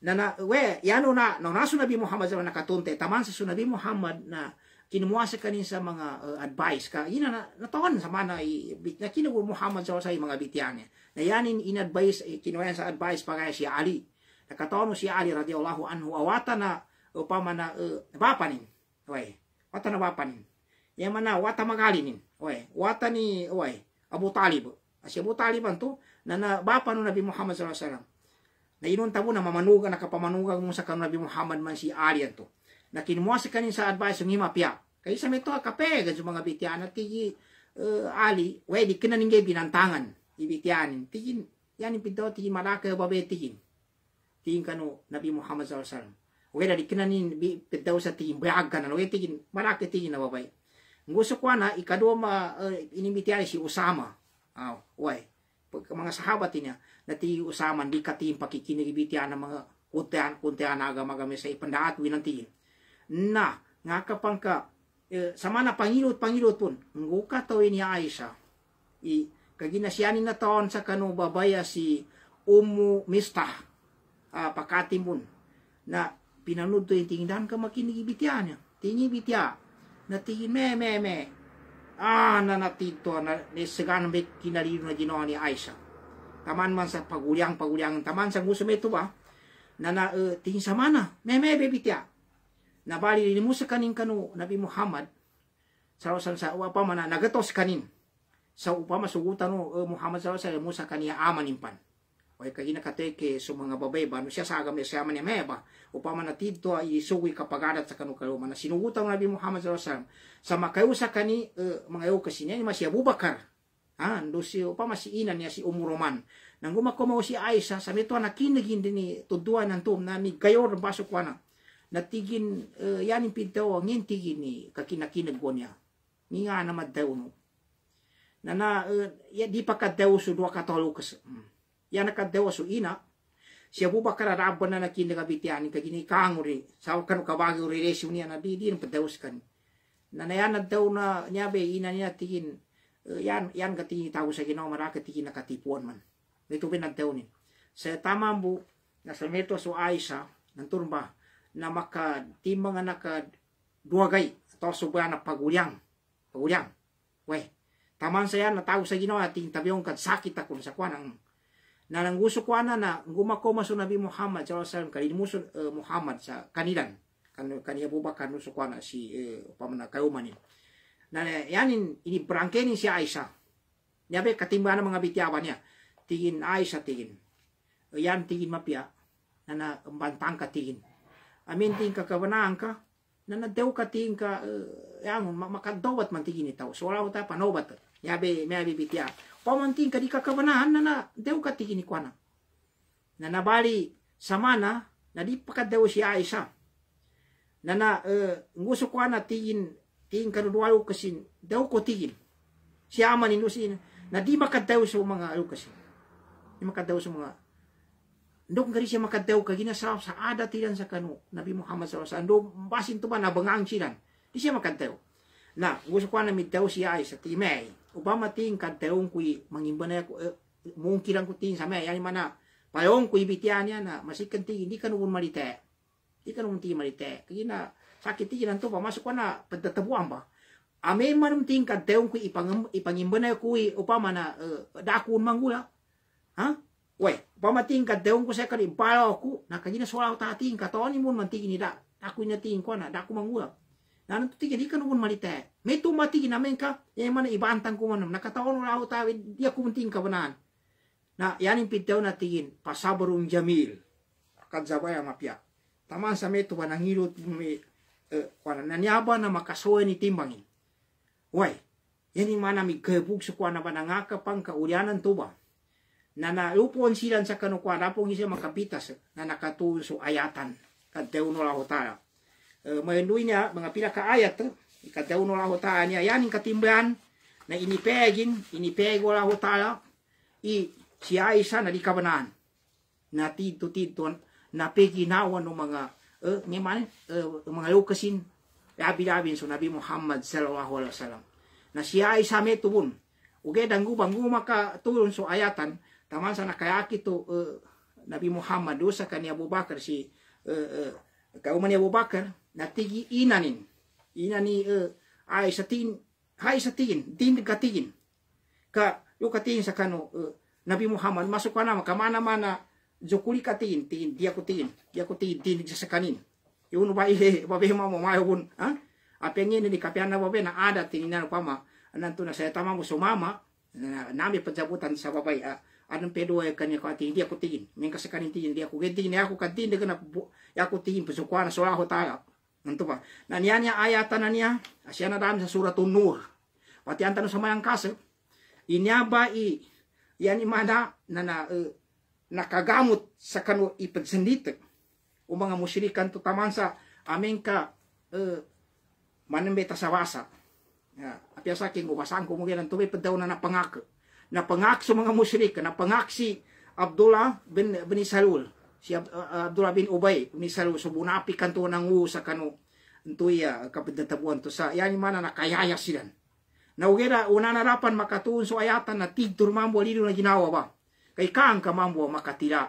Speaker 1: na na we yano na no nasu nabi Muhammad sa nakatunte taman sa sunabi Muhammad na kinuha sa kanin sa mga uh, advice ka ina na natawan sa mana i na kinuha Muhammad sa mga bitiyan na yanin in advice kinuha sa advice pa kaya si Ali katawanu si Ali radhiyallahu anhu awatana upamana uh, e, bapanin wai watana bapanin yang mana wata magalinin wai wata ni wai Abu Talib si Abu Talib antu nana bapanu Nabi Muhammad sallallahu alaihi na inun tabu na mamanuga na mo sa Nabi Muhammad man si Ali antu na kinmuasa kanin sa advice ng ima piya kay sa meto kapega sa mga bitian at tigi uh, Ali wai di kinanin binantangan ibitianin tigin yan ipito tigi malaka babe tigin tiin kanu Nabi Muhammad sallallahu alaihi wasallam wala di kinanin bi daw sa tiin bayag kanan wala tiin malaki tiin na babay gusto ko na ikadwa ma uh, eh, inimbitiyari si Usama aw oh, way pag mga sahabat niya na ti Usama di ka tiin pakikinigibitiyan ng mga kuntian kuntian na agamagami sa ipandaat winan tiin na nga kapang ka eh, sama na pangilot pangilot pun nguka tawin ni Aisha i kaginasyanin na taon sa kanu babaya si Ummu Mistah uh, ah, pakatimun na pinanud to tingdan ka makinig bitya niya tingi bitya na tingin me me me ah na natito na segan bet kinalino na ginawa ni Aisha taman man sa pagulyang paguliang taman sa gusto ito ba na na uh, tingin sa mana me me be bitya na bali ni Musa kanin kanu Nabi Muhammad sarasan sa uwa pa nagatos kanin sa upama sugutan no uh, Muhammad sallallahu alaihi wasallam Musa kaniya amanimpan Oi ya ka ina kate so mga babay ba no siya sa agam sa man yame upama na tidto ay isuwi kapagada sa kanukalo man sinugutang Nabi Muhammad sallallahu alaihi wasallam sa makayusa kani uh, e, mga yo kasi niya mas Abu Bakar ha ando si upama si ina niya si Umuroman nang gumakomao si Aisha sa mito na kinigin din tuduan tum na ni gayor baso ko natigin uh, e, yanin pintaw kakinakinegonia, tigin ni kakinakinag ko niya ni nga na no na na uh, ya, di pa kadaw so dua katolukas hmm yanaka dewa su ina si Abu Bakar rabban na nakin nga bitianin ka gini kanguri sa kanu kabagi uri resyo niya na di di na padewas kan na nayan na daw na nyabe ina niya tingin eh, yan yan katingin tao sa ginawa maraka tingin na katipuan man dito pinagdaw ni sa tama mo na sa meto so Aisha ng turba na maka di mga naka duwagay atau subuan na pagulyang pagulyang we taman sa na tao sa ginawa ting tabiyong kad sakit akong sa kwan nalang gusto ko na gumakoma so Nabi Muhammad sallallahu alaihi wasallam kali musun uh, eh, Muhammad sa kanilan kan kan Abu Bakar si uh, pamana kayuman ni na yanin ini berangkenin si Aisyah niabe be mga bitiawan niya tingin Aisyah tingin eh, yan tingin mapia na na bantang ka tingin amin tingin ka ka na nadew ka tingin ka uh, yan makadobat man tingin itaw so wala ko tayo panobat niabe niabe bitiawan pamanting kadi kakabanahan na na dew katiki ni kwana. Na nabali samana na di pakadaw si Aisha. Na na uh, nguso kwana tingin tingin kanudualo kasin daw ko tingin. Si ama ni Nusin na di makadaw sa mga alo kasi. Di makadaw sa mga Ndok nga siya makadaw ka ginasap sa ada tiran sa kanu Nabi Muhammad sallallahu alaihi wasallam. Ndok basin to ba nabangang silan. Di siya makadaw. Na gusto ko na mitaw siya ay timay. Upama tingkat kanteon kui mangimbana ko mungkiran ko sama ya mana payong kui bitiania na masih kenting ini kan eh, un malite, ini kan un ti malite kina sakit ti tuh upama suka na pagtatabuan ba ame manum tin kanteon kui ipang ipangimbana kui upama na eh, dakun manggula ha we upama tingkat kanteon ko sekali balo ko nakajina suara ta tingkat katoni mun ini dak aku nya tin ko na 나는 또 티게 malite, metu 말이테 메토 마티기 나멘카 예만에 이반 땅고만 나 kata ono lau tawe dia kumenting ka banan na ini pitau na tigin jamil akan mapia taman sa meto banangirot mi kwana eh, nanyaba na makasoe ni timbangin wai yani mana mi gebuk sukwana banangaka pangka urianan tuba Nana naupon silan sa kanukwa rapong makapitas na nakatuso ayatan kadeuno e, eh, meendduinya mengapila ke ayat tuh ikataulah hotanya yaning ketimbaan nah ini pegin ini pegolah hotala i si Aisyah na di kabanan na tito tito na peginawan ng mga uh, eh, ngayon eh, uh, mga lukasin labi-labi ya, so Nabi Muhammad sallallahu alaihi wasallam na si Aisyah may tubun uge danggu banggu maka turun so ayatan taman sana kayaki to uh, Nabi Muhammad dosa kani Abu Bakar si uh, uh, kauman Abu Bakar natigi inanin inani e eh, aisatin haisatin din katigin ka yo katigin sa e, Nabi Muhammad masuk ka nama kamana mana jokuli katigin tingin dia kutin, dia kutin, din sa kanin yun ba ihe eh, babe mama mayobun ha ah? apa yang ini di kapiana babe na ada tininan pama nantu na saya tamamu sumama na, nami pencabutan sa babai ah, anong pedo ay kanya ko atin, hindi ako tingin. May kasakanin tingin, hindi ya ako gantingin, ako katin, hindi ya ako tingin, pasukuan, suraho tayo. Nantupa. Nanianya ayatan nania asya na sa suratun nur. Pati antan sama yang kase Inyaba i yan imana na na uh, e, nakagamot sa kanu ipagsandite. O mga musyrikan to taman sa aming ka uh, e, manambeta sa wasa. Ya, apya sa aking ubasan ko mungkin ang tubay padaw na napangak. Napangak sa mga musyrikan, napangak si Abdullah bin, bin Salul. si Ab uh, Abdullah bin Ubay unisal subuna api kanto nang sa kanu tuya kapidatabuan to sa yan man na nakayaya silan na ugera una narapan makatuon so ayatan na tigtur mambo lilo na ginawa ba kay kaang ka mambo makatira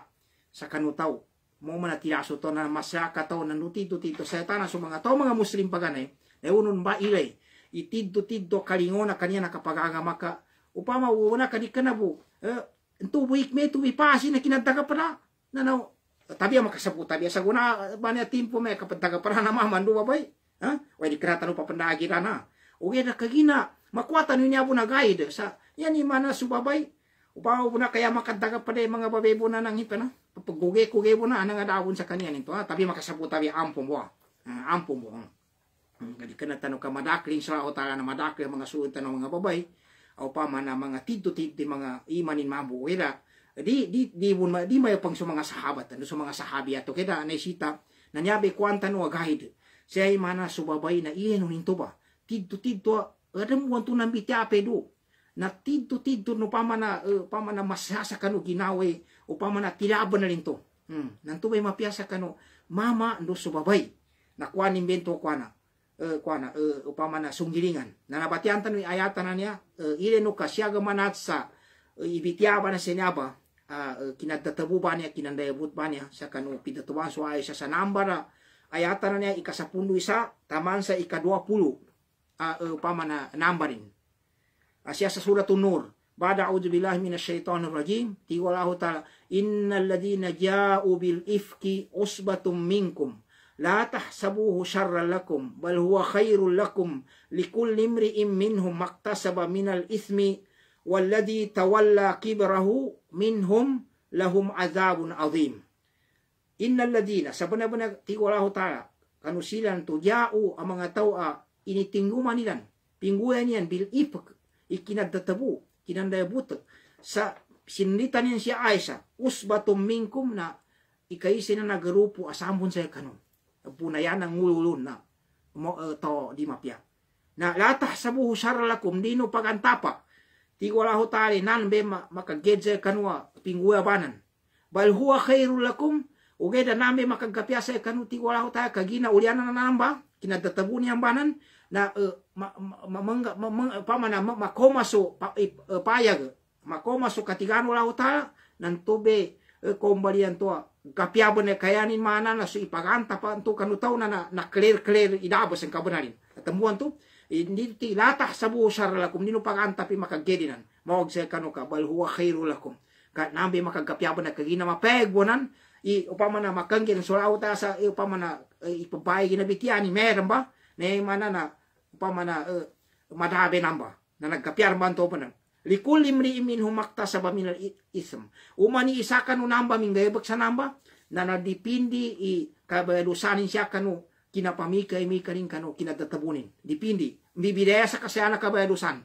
Speaker 1: sa kanu kanutaw mo man natiraso to na masyaka to na nutito tito sa tanan so mga to mga muslim paganay na unon ba ilay itidto-tidto kalingon na kaniya nakapagangamaka upama wala kanikanabu eh, tubuik me tubipasin na kinadaga pala na no tapi yang makasapu tapi sa guna banyak timpo me kapadaga para na mama ndu babay ha di dikrata no papandagi rana uge da kagina makwata ni nya buna guide sa yan ni mana subabay upaw buna kaya makadaga pa mga babay buna nang hipena paguge kuge buna anang adawon sa kanya nito ha tapi makasapu tapi ampom wa ampom hmm, mo kadi kana tanong ka madakling sa otara na madakling mga suuntan ng mga babay o pa man mga tidto-tidto mga imanin mabuwira di di di bun ma, di mayo pang sa mga sahabat ano sa mga sahabi ato kita anay sita nanyabi kwantan no agahid siya ay mana subabay na iyan nun ba tidto tidto aram mo ito nang bitiape do na tidto tidto no pamana uh, eh, pamana masasa kanu ginaway o pamana tilaban na rin to hmm. nanto may mapiasa kanu mama no subabay na kuan imbento kwana uh, eh, kwana uh, eh, upamana sunggilingan na nabatian tanu ayatan na niya uh, ile no kasyaga manat sa ibitiaba na sinaba Ah, eh, kinatatabu banya kinandayabut banya kan sa kanu pidatuan so ay sasa nambara ayatan ika ikasapundo isa taman sa dua puluh, a ah, eh, pamana nambarin asya ah, sa nur Ba'da a'udzu billahi minasyaitonir rajim. Tiwalahu ta'ala innal ladina ja'u bil ifki usbatum minkum la tahsabuhu syarran lakum bal huwa khairul lakum likul imri'in minhum maktasaba minal ismi walladhi tawalla kibrahu minhum lahum azabun azim innal ladina sebenarnya tiwalahu ta'ala kanusilan tu ja'u amang atau a ah, ini tingguman ilan pingguan yan bil ifk ikinad tatabu kinanda butek sa sinlitan yang si Aisyah usbatum minkum na ikaisin na nagerupu asampun ah, saya kanu punayan ang ngululun na mo, uh, to di mapya na latah sabuhu syara lakum dino pagantapa Tiwalahu ta'ala nan be maka geje kanua pinggua banan. Bal huwa khairul lakum ugeda nambe maka gapiasa kanu tiwalahu ta'ala kagina uliana namba kina tatabuni ambanan na e, pamana makoma so e, e, payag makoma so katigano lahu ta'ala nan tobe kombalian toa gapiabone kayanin mana na so ipaganta pa antu kanu tau na na clear clear idabos ang kabunarin. Temuan tu Hindi la tahsabu syarra lakum nino pagantapi makagedinan. Mawag sa kanu ka bal huwa khairu lakum. Ka nambi makagapyaban na kagina mapegbonan i upama na makanggen sulaw ta sa eh, upama na eh, ipabay ginabitiani meron ba? Nay mana na upama na uh, madabe namba na nagkapyar man to pa Likul imri imin humakta sa baminal ism. Umani isa kanu namba minggayabag sa namba na nadipindi i kabalusanin siya kanu kinapamikay mi kaning kano kinadatabunin dipindi bibidaya sa kasayana kabayadusan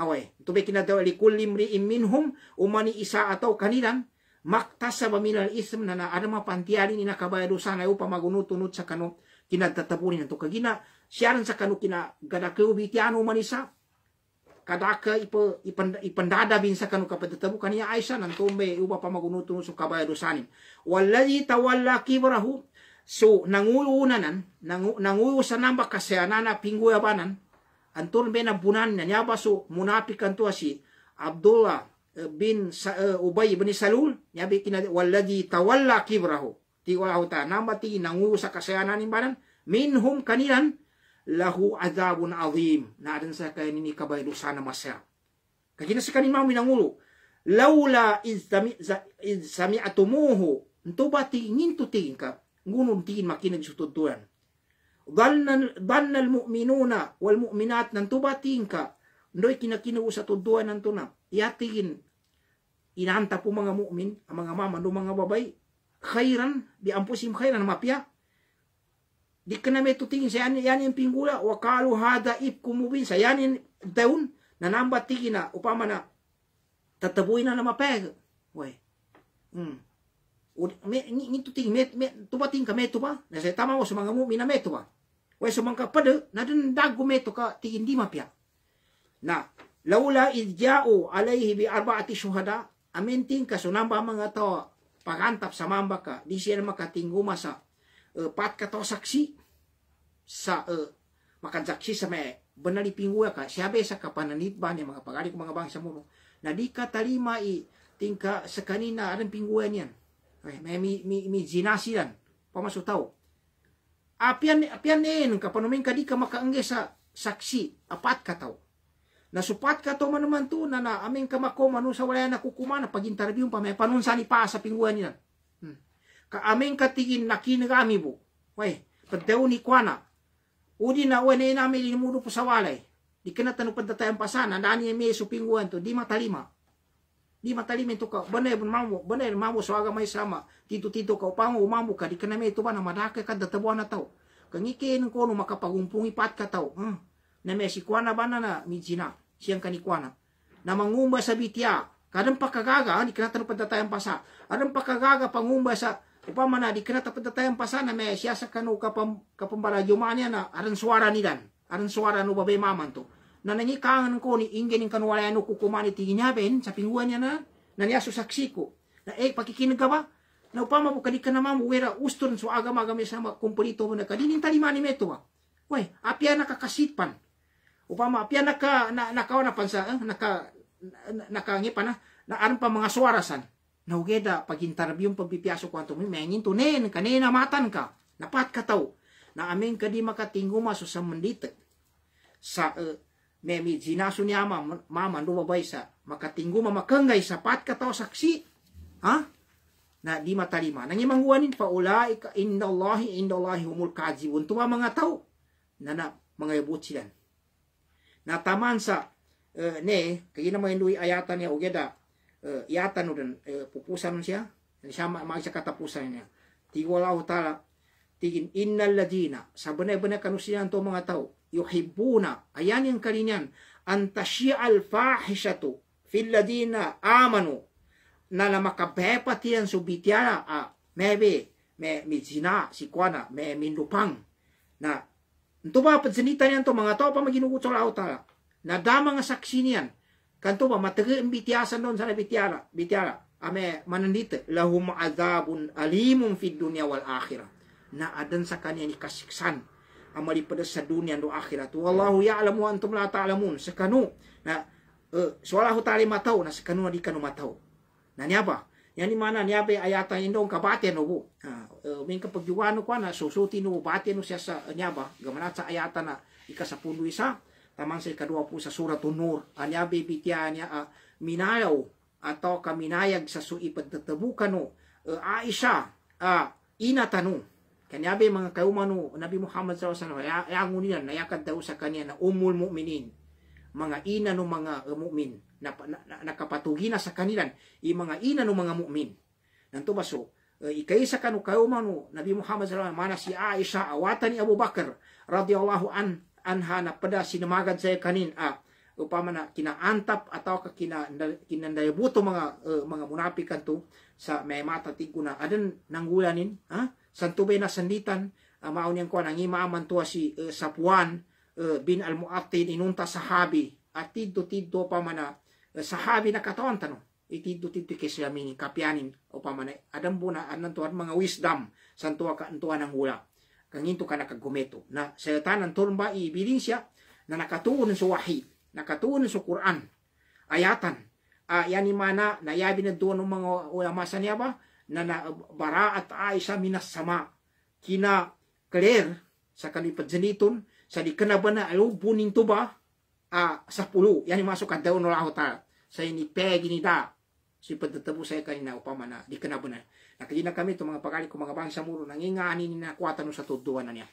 Speaker 1: away tubay kinadaw likulli mri minhum umani isa ataw kanilang maktas sa baminal ism na naadama pantiari ni nakabayadusan ay upamagunutunod sa kano kinadatabunin ato kagina siyaran sa kano kinagadakayo bitiano man isa kadaka ipa ipand, ipandada bin sa kanu kapatatabu kaniya Aisha nan tumbe uba pamagunutunod sa kabayadusanin wallazi tawalla kibrahu So, nanguyunanan, nangu, nanguyusanan ba kasi anana pinguyabanan, antun be na bunan na so, munapik kanto si Abdullah eh, bin uh, Ubay bin Salul, niya be waladi tawalla kibraho, ti ta, namba ti nanguyusa kasayanan imbanan, minhum kanilan, lahu azabun azim, na adan sa kain ini kabay lusana masya. Kagina si kanin mami nangulo, laula iz atumuhu ntubati nintutingin ka, ngunod din makinagsutuduan. Dannal mu'minuna wal mu'minat ng tubating ka, do'y kinakinaw sa tuduan ng tuna. Yatiin, inanta po mga mu'min, ang mga mama, no mga babay, khairan, di ampusim khairan, mapya. Di ka na may tutingin sa yan, yan yung pinggula, wakalo hada if kumubin sa yan yung daun, nanambat tingin na, upama na, tatabuin na na mapeg. Uy. Hmm. me ni tu ting me me tu ba ting ka me tu ba na se tama o semanga mu mina me tu ba we semanga pada na den dagu me tu ka ti indi mapia na laula idja'u alaihi bi arba'ati syuhada amin ting ka sunamba mga pagantap sa mamba ka di siya tinggu masa uh, pat ka to saksi sa uh, saksi sa me benar pinggu ka siabe sa kapananit ba niya mga ku mga bangsa mo na di ka talima i tingka sekanina aran pingguan nian Okay, may mi mi mi ginasilan pamasutaw. Apian ah, apian en kapanuming kadi ka makaangge sa saksi apat ka taw. Nasupat ka to manuman tu na na amin ka makoma sa wala na kukuma na pag pa may panunsa ni pa sa pinguan niyan. Hmm. Ka aming ka tigin nakinagami bo. Way, pagdaw ni kuana. Udi na wala na namin inimudo po sa walay. Di ka na tanong pagdatayang pasana, daan niya may supinguan to, di matalima. di mata to ka bane bun mamu bane mamu suaga aga mai sama titu titu ka pangu mamu ka di kana me to bana madaka ka da tau ka ngiken ko maka pagumpungi pat ka tau hmm. na si kuana bana na mijina siang kani ni kuana na mangumba sa kadang pakagaga di kana tan padatayang pasar adang pakagaga pangumba sa apa mana di kana tapadatayang pasa na nama siasa kanu kapam pam na aran suara ni dan aran suara nu babe maman tuh na nangikangan ko ni ingin ng kanwalayan ko kumani ti inyabin sa pinguan niya na naniyaso saksi ko. Na eh, pakikinig ka ba? Na upama po kalik ka naman wera uston so agama agama sa mga kumpunito mo na kadining talimani meto ba? Ah. Uy, apya nakakasitpan. Upama apya ah, naka, na, nakawa na pansa, eh, naka, nakangipa ah. na, na anong pa mga suwarasan. Naugeda, pag interview yung pagpipiyaso ko ato, may ngin tunin, kanina matan ka, napat ka tao, na amin kadi di maso so sa mandita, sa uh, Nemi jina ni ama mama ndo maka sa makatinggu mamakangay sapat kata saksi. Ha? Na di matalima. lima pa ulai ka indallahi indallahi humul kadzibun. Tuwa mga tao na na mga ibut sila. Na taman sa uh, ne kaya na indui ayatan niya ugeda uh, eh, yatan udan uh, pupusan siya. Siya maagsa katapusan niya. Tigwala utala tigin innal ladina sa benar-benar kanusinan to mga yuhibbuna ayan yung kalinian an tashi'al fahishatu fil ladina amanu na la makabepati a mebe me mizina sikwana me mindupang na ito ba padsinitan yan to mga tao pa lao tala na dama nga saksi niyan kanto ba matagi ang bitiasan doon sa bitiara bitiara ame manandite lahum adabun alimun fid dunya wal akhirah na adan sa kanya ni kasiksan amali pada sa dunia do akhirat wallahu ya'lamu ya antum la ta'lamun ta sekanu na uh, sualahu ta'ala matau na sekanu na di matau na ni apa yan ni mana ni apa ayatan indong kabate no bu uh, uh, e, min kapagjuwano ko na susuti no bate no siya sa uh, nyaba gamanat sa ayatan na ikasapundo isa tamang sa ikadua po sa surat nur anya bibitya niya uh, minayaw ato kaminayag sa suipad tatabukan no uh, e, Aisha uh, inatano Kanyabi mga kaumano, Nabi Muhammad SAW, ayaangon niya, nayakad daw sa kanya na umul mu'minin, mga ina ng mga uh, mu'min, na, na, na, nakapatugi na sa kanilan, i mga ina ng mga mu'min. Nanto ba so, uh, ikay sa kanu kaumano, Nabi Muhammad SAW, mana si Aisha, awatan ni Abu Bakar, radiyallahu an, anha na pada sinamagad sa kanin, ah, upama na kinaantap ataw ka kina, kinandayabuto mga uh, mga munapikan to sa may mata tigko na adan nangulanin ha ah, santubay na sanditan uh, ah, mao niyang kuan ang imaaman tuwa si uh, Sapuan uh, bin al-Muattin inunta sahabi at tidto-tidto pa man uh, sahabi na katawan tanong itidto-tidto kay mini kapianin o pa man adambo na anan tuwan mga wisdom santuwa ka antuan ang hula kanginto ka nakagumeto na sayatan ang turba iibilin siya na nakatuon sa wahid nakatuon sa Quran ayatan uh, yani mana nayabi na doon ng mga ulama sa niya ba na baraat ay sa minasama kina Claire sa kalipadzaniton sa di kanaba na alubo ninto ba uh, sa pulo yan yung masuk kanta unol ako sa ini pegi ni da si pagtatabo sa ikan na upama na di kanaba na nakagina kami itong mga pagkali ko mga bangsa muro nangingaanin ni nakuwata no sa tuduan na niya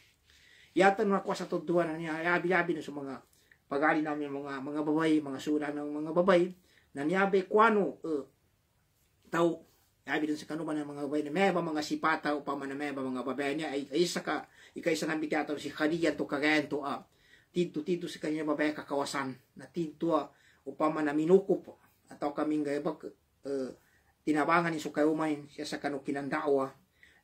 Speaker 1: yata no nakuwa sa tuduan na niya yabi-yabi na sa mga pagkali namin mga mga babay mga sura ng mga babay na niyabe kwano uh, eh, tau Yabi dun sa kanuman ng mga bayan, may mga sipata o pamanamay mga babayan niya, ay isa ka, ikaisa ng bitiato si Kariyan to kagayan to a, ah. tinto tinto si kanya babae kakawasan, na tinto a, ah, upaman na minukup, ataw kaming gayabak, uh, eh, tinabangan ni Sukayuman siya sa kanu kinandawa, ah.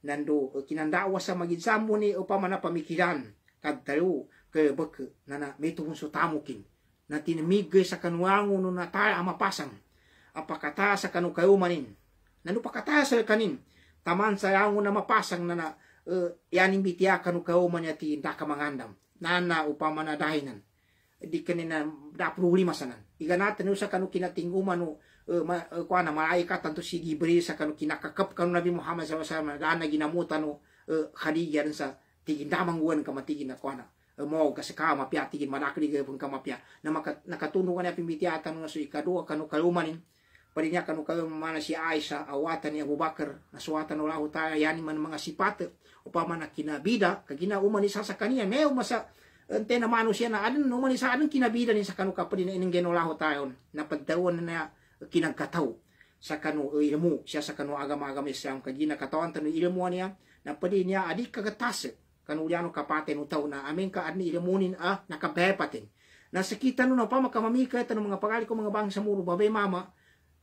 Speaker 1: nando uh, kinandawa sa maginsamo ni upaman na pamikiran, kadtalo, gayabak, na na may tuhon tamukin, na tinamigay sa kanuangon na tayo amapasang, apakata sa kanu kayumanin Nanu pakatasa kanin. Taman saya angun mapasang na na uh, e, yaning bitiakan ukauman niya ti nakamangandam. Nana upama na dahinan. Di kanina dapro lima sanan. Iga natin usa kanu kinatinguman no e, uh, ma, uh, e, kuana malaikat tanto si Gibril sa kanu kinakakap kanu Nabi Muhammad saw. alaihi wasallam uh, Khadija sa tigin damang uwan kamatigin na kuana mau kasi ka mapya tigin manakli gaypon ka mapya na makatunungan na pimbitiatan nga so ikaduwa kanu kalumanin Palinyakan o kayo mana si Aisha, awatan ni Abu Bakar, nasuwatan o tayo, yani man mga sipate, upaman na kinabida, kagina ni sa kaniya, may umasa, eh, ante na mano siya na, adan naman isa, adan kinabida ni sa kanuka pa din, ining genolaho tayo, napagdawan na na kinagkataw, sa kanu ilmu, siya sa kanu agama-agama siya, ang kagina katawan, tanong ilmu niya, na pwede niya, adik kagatase, kanulyano kapaten utaw na amin ka adni ilamunin a ah, nakabepatin. Nasakita no na pa makamamika ito ng mga pagali ko mga bangsa sa muro babay mama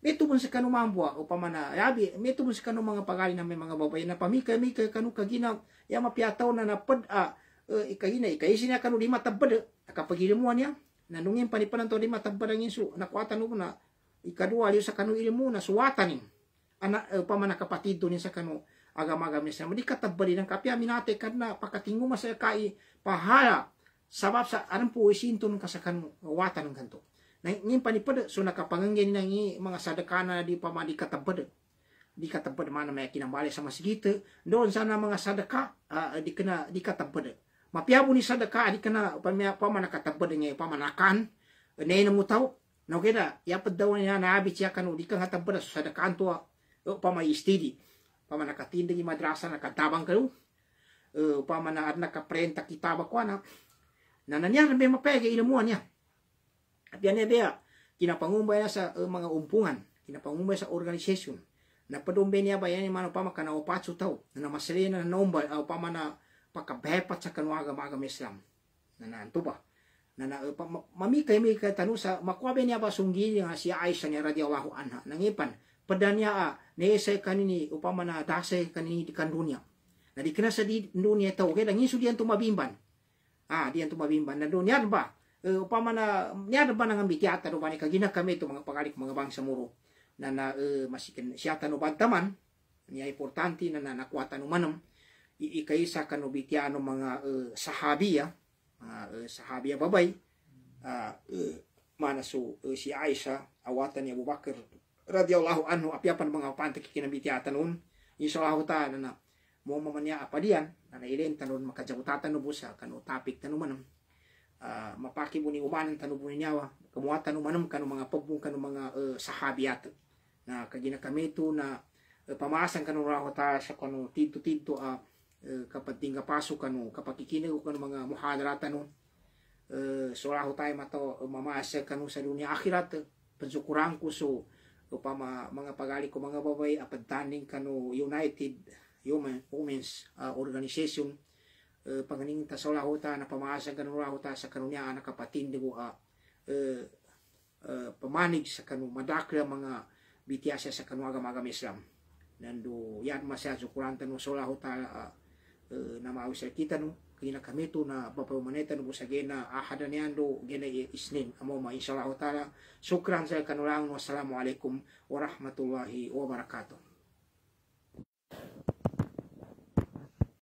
Speaker 1: Metubon sa kanong mambwa ah, o pamana. Yabi, eh, metubon sa kanong mga pagali na may mga babae na pamika-mika kanu kaginaw. Ya mapiataw na napad a ah, uh, eh, ikahina. Ikaisin na kanong lima tabad. Eh, Nakapagilamuan niya. Nanungin pa ni pananto lima tabad ang insu. Nakuatan ko na Ikadua liyo sa kanong ilmu na suwatanin. Ana, uh, pamana doon sa kanong agam-agam ni sama. Di katabali ng kapya minate na pakatingo masaya kai pahala sabab sa anong po isinton kasakan watan ng kanto. nai ni pani pada suna kapangenggen nangi mga sadakana di pamadi kata pada di kata pada mana meyakin balik sama segitu don sana mga sadaka uh, dikena di kata pada mapiabu ni sadaka dikena pamana kata pada ngai pamanakan nei nemu tahu no keda ya pedawan ya e, na abi ciakan udika kata pada sadaka antua pama istidi pamana katindengi madrasah nak tabang kalu uh, e, pamana arna ka perintah kitabak wana nananya memang pege ilmuannya At yan niya kinapangumbay na sa uh, mga umpungan, kinapangumbay sa organization. Napadumbay niya ba yan yung mga pama kana opatso tao na namasali na naumbay o ah, pama na pagkabepat sa kanuaga mga Islam. Na naanto ba? Na, na uh, mamikay-mikay tanong sa makwabe niya ba sunggili nga si Aisha niya radiyallahu anha. Nangipan, padanya a ah, naesay kanini upama na dasay kanini di kandunya. Na di kina sa di dunya tao kaya nangin so diyan tumabimban. Ah, diyan tumabimban. Na dunyan ba? uh, eh, upamana niada ba nang ambitiata no bani kagina kami to mga pagalik mga bangsa muro na na uh, masikin siyata no bantaman niya importante na na nanakwata no manam iikaysa kanu bitiano mga uh, eh, sahabiya ah. mga uh, sahabiya ah, babay uh, ah, uh, manaso uh, si Aisha awatan ni Abu Bakar radhiyallahu anhu apiapan mga pantik kinabitiata noon isallahu ta'ala na mo mamanya apadian na nailen tanon makajawtatan no busa kanu topic tanong manam uh, mapaki mo ni umanan tanong mo niyawa kamuatan umanam kanu mga pagbung kanu mga uh, eh, sahabiat na kagina kami ito na uh, eh, pamasan kanu raho ta sa kanu tito tito a uh, uh, eh, kapag tinga paso kanu kapakikinig kikinig ko kanu mga muhadaratan nun uh, so raho tayo mato uh, mamasa kanu sa dunia akhirat uh, pansukuran ko so upama mga pagali ko mga babay apadtaning kanu United Human Women's uh, Organization uh, panganing ta sa lahuta na pamasa kanung lahuta sa kanunya na kapatin di ko uh, eh, uh, eh, pamanig sa kanung madakla mga bitiasa sa kanung agama-agama Islam nando yan masaya sukuranta no sa lahuta uh, ah, uh, na maawisal kita no kina kami to na papamaneta no sa gena ahada niyan do gena isnin amo ma insyaallah taala ah. sukran sa kanulang wassalamu warahmatullahi wabarakatuh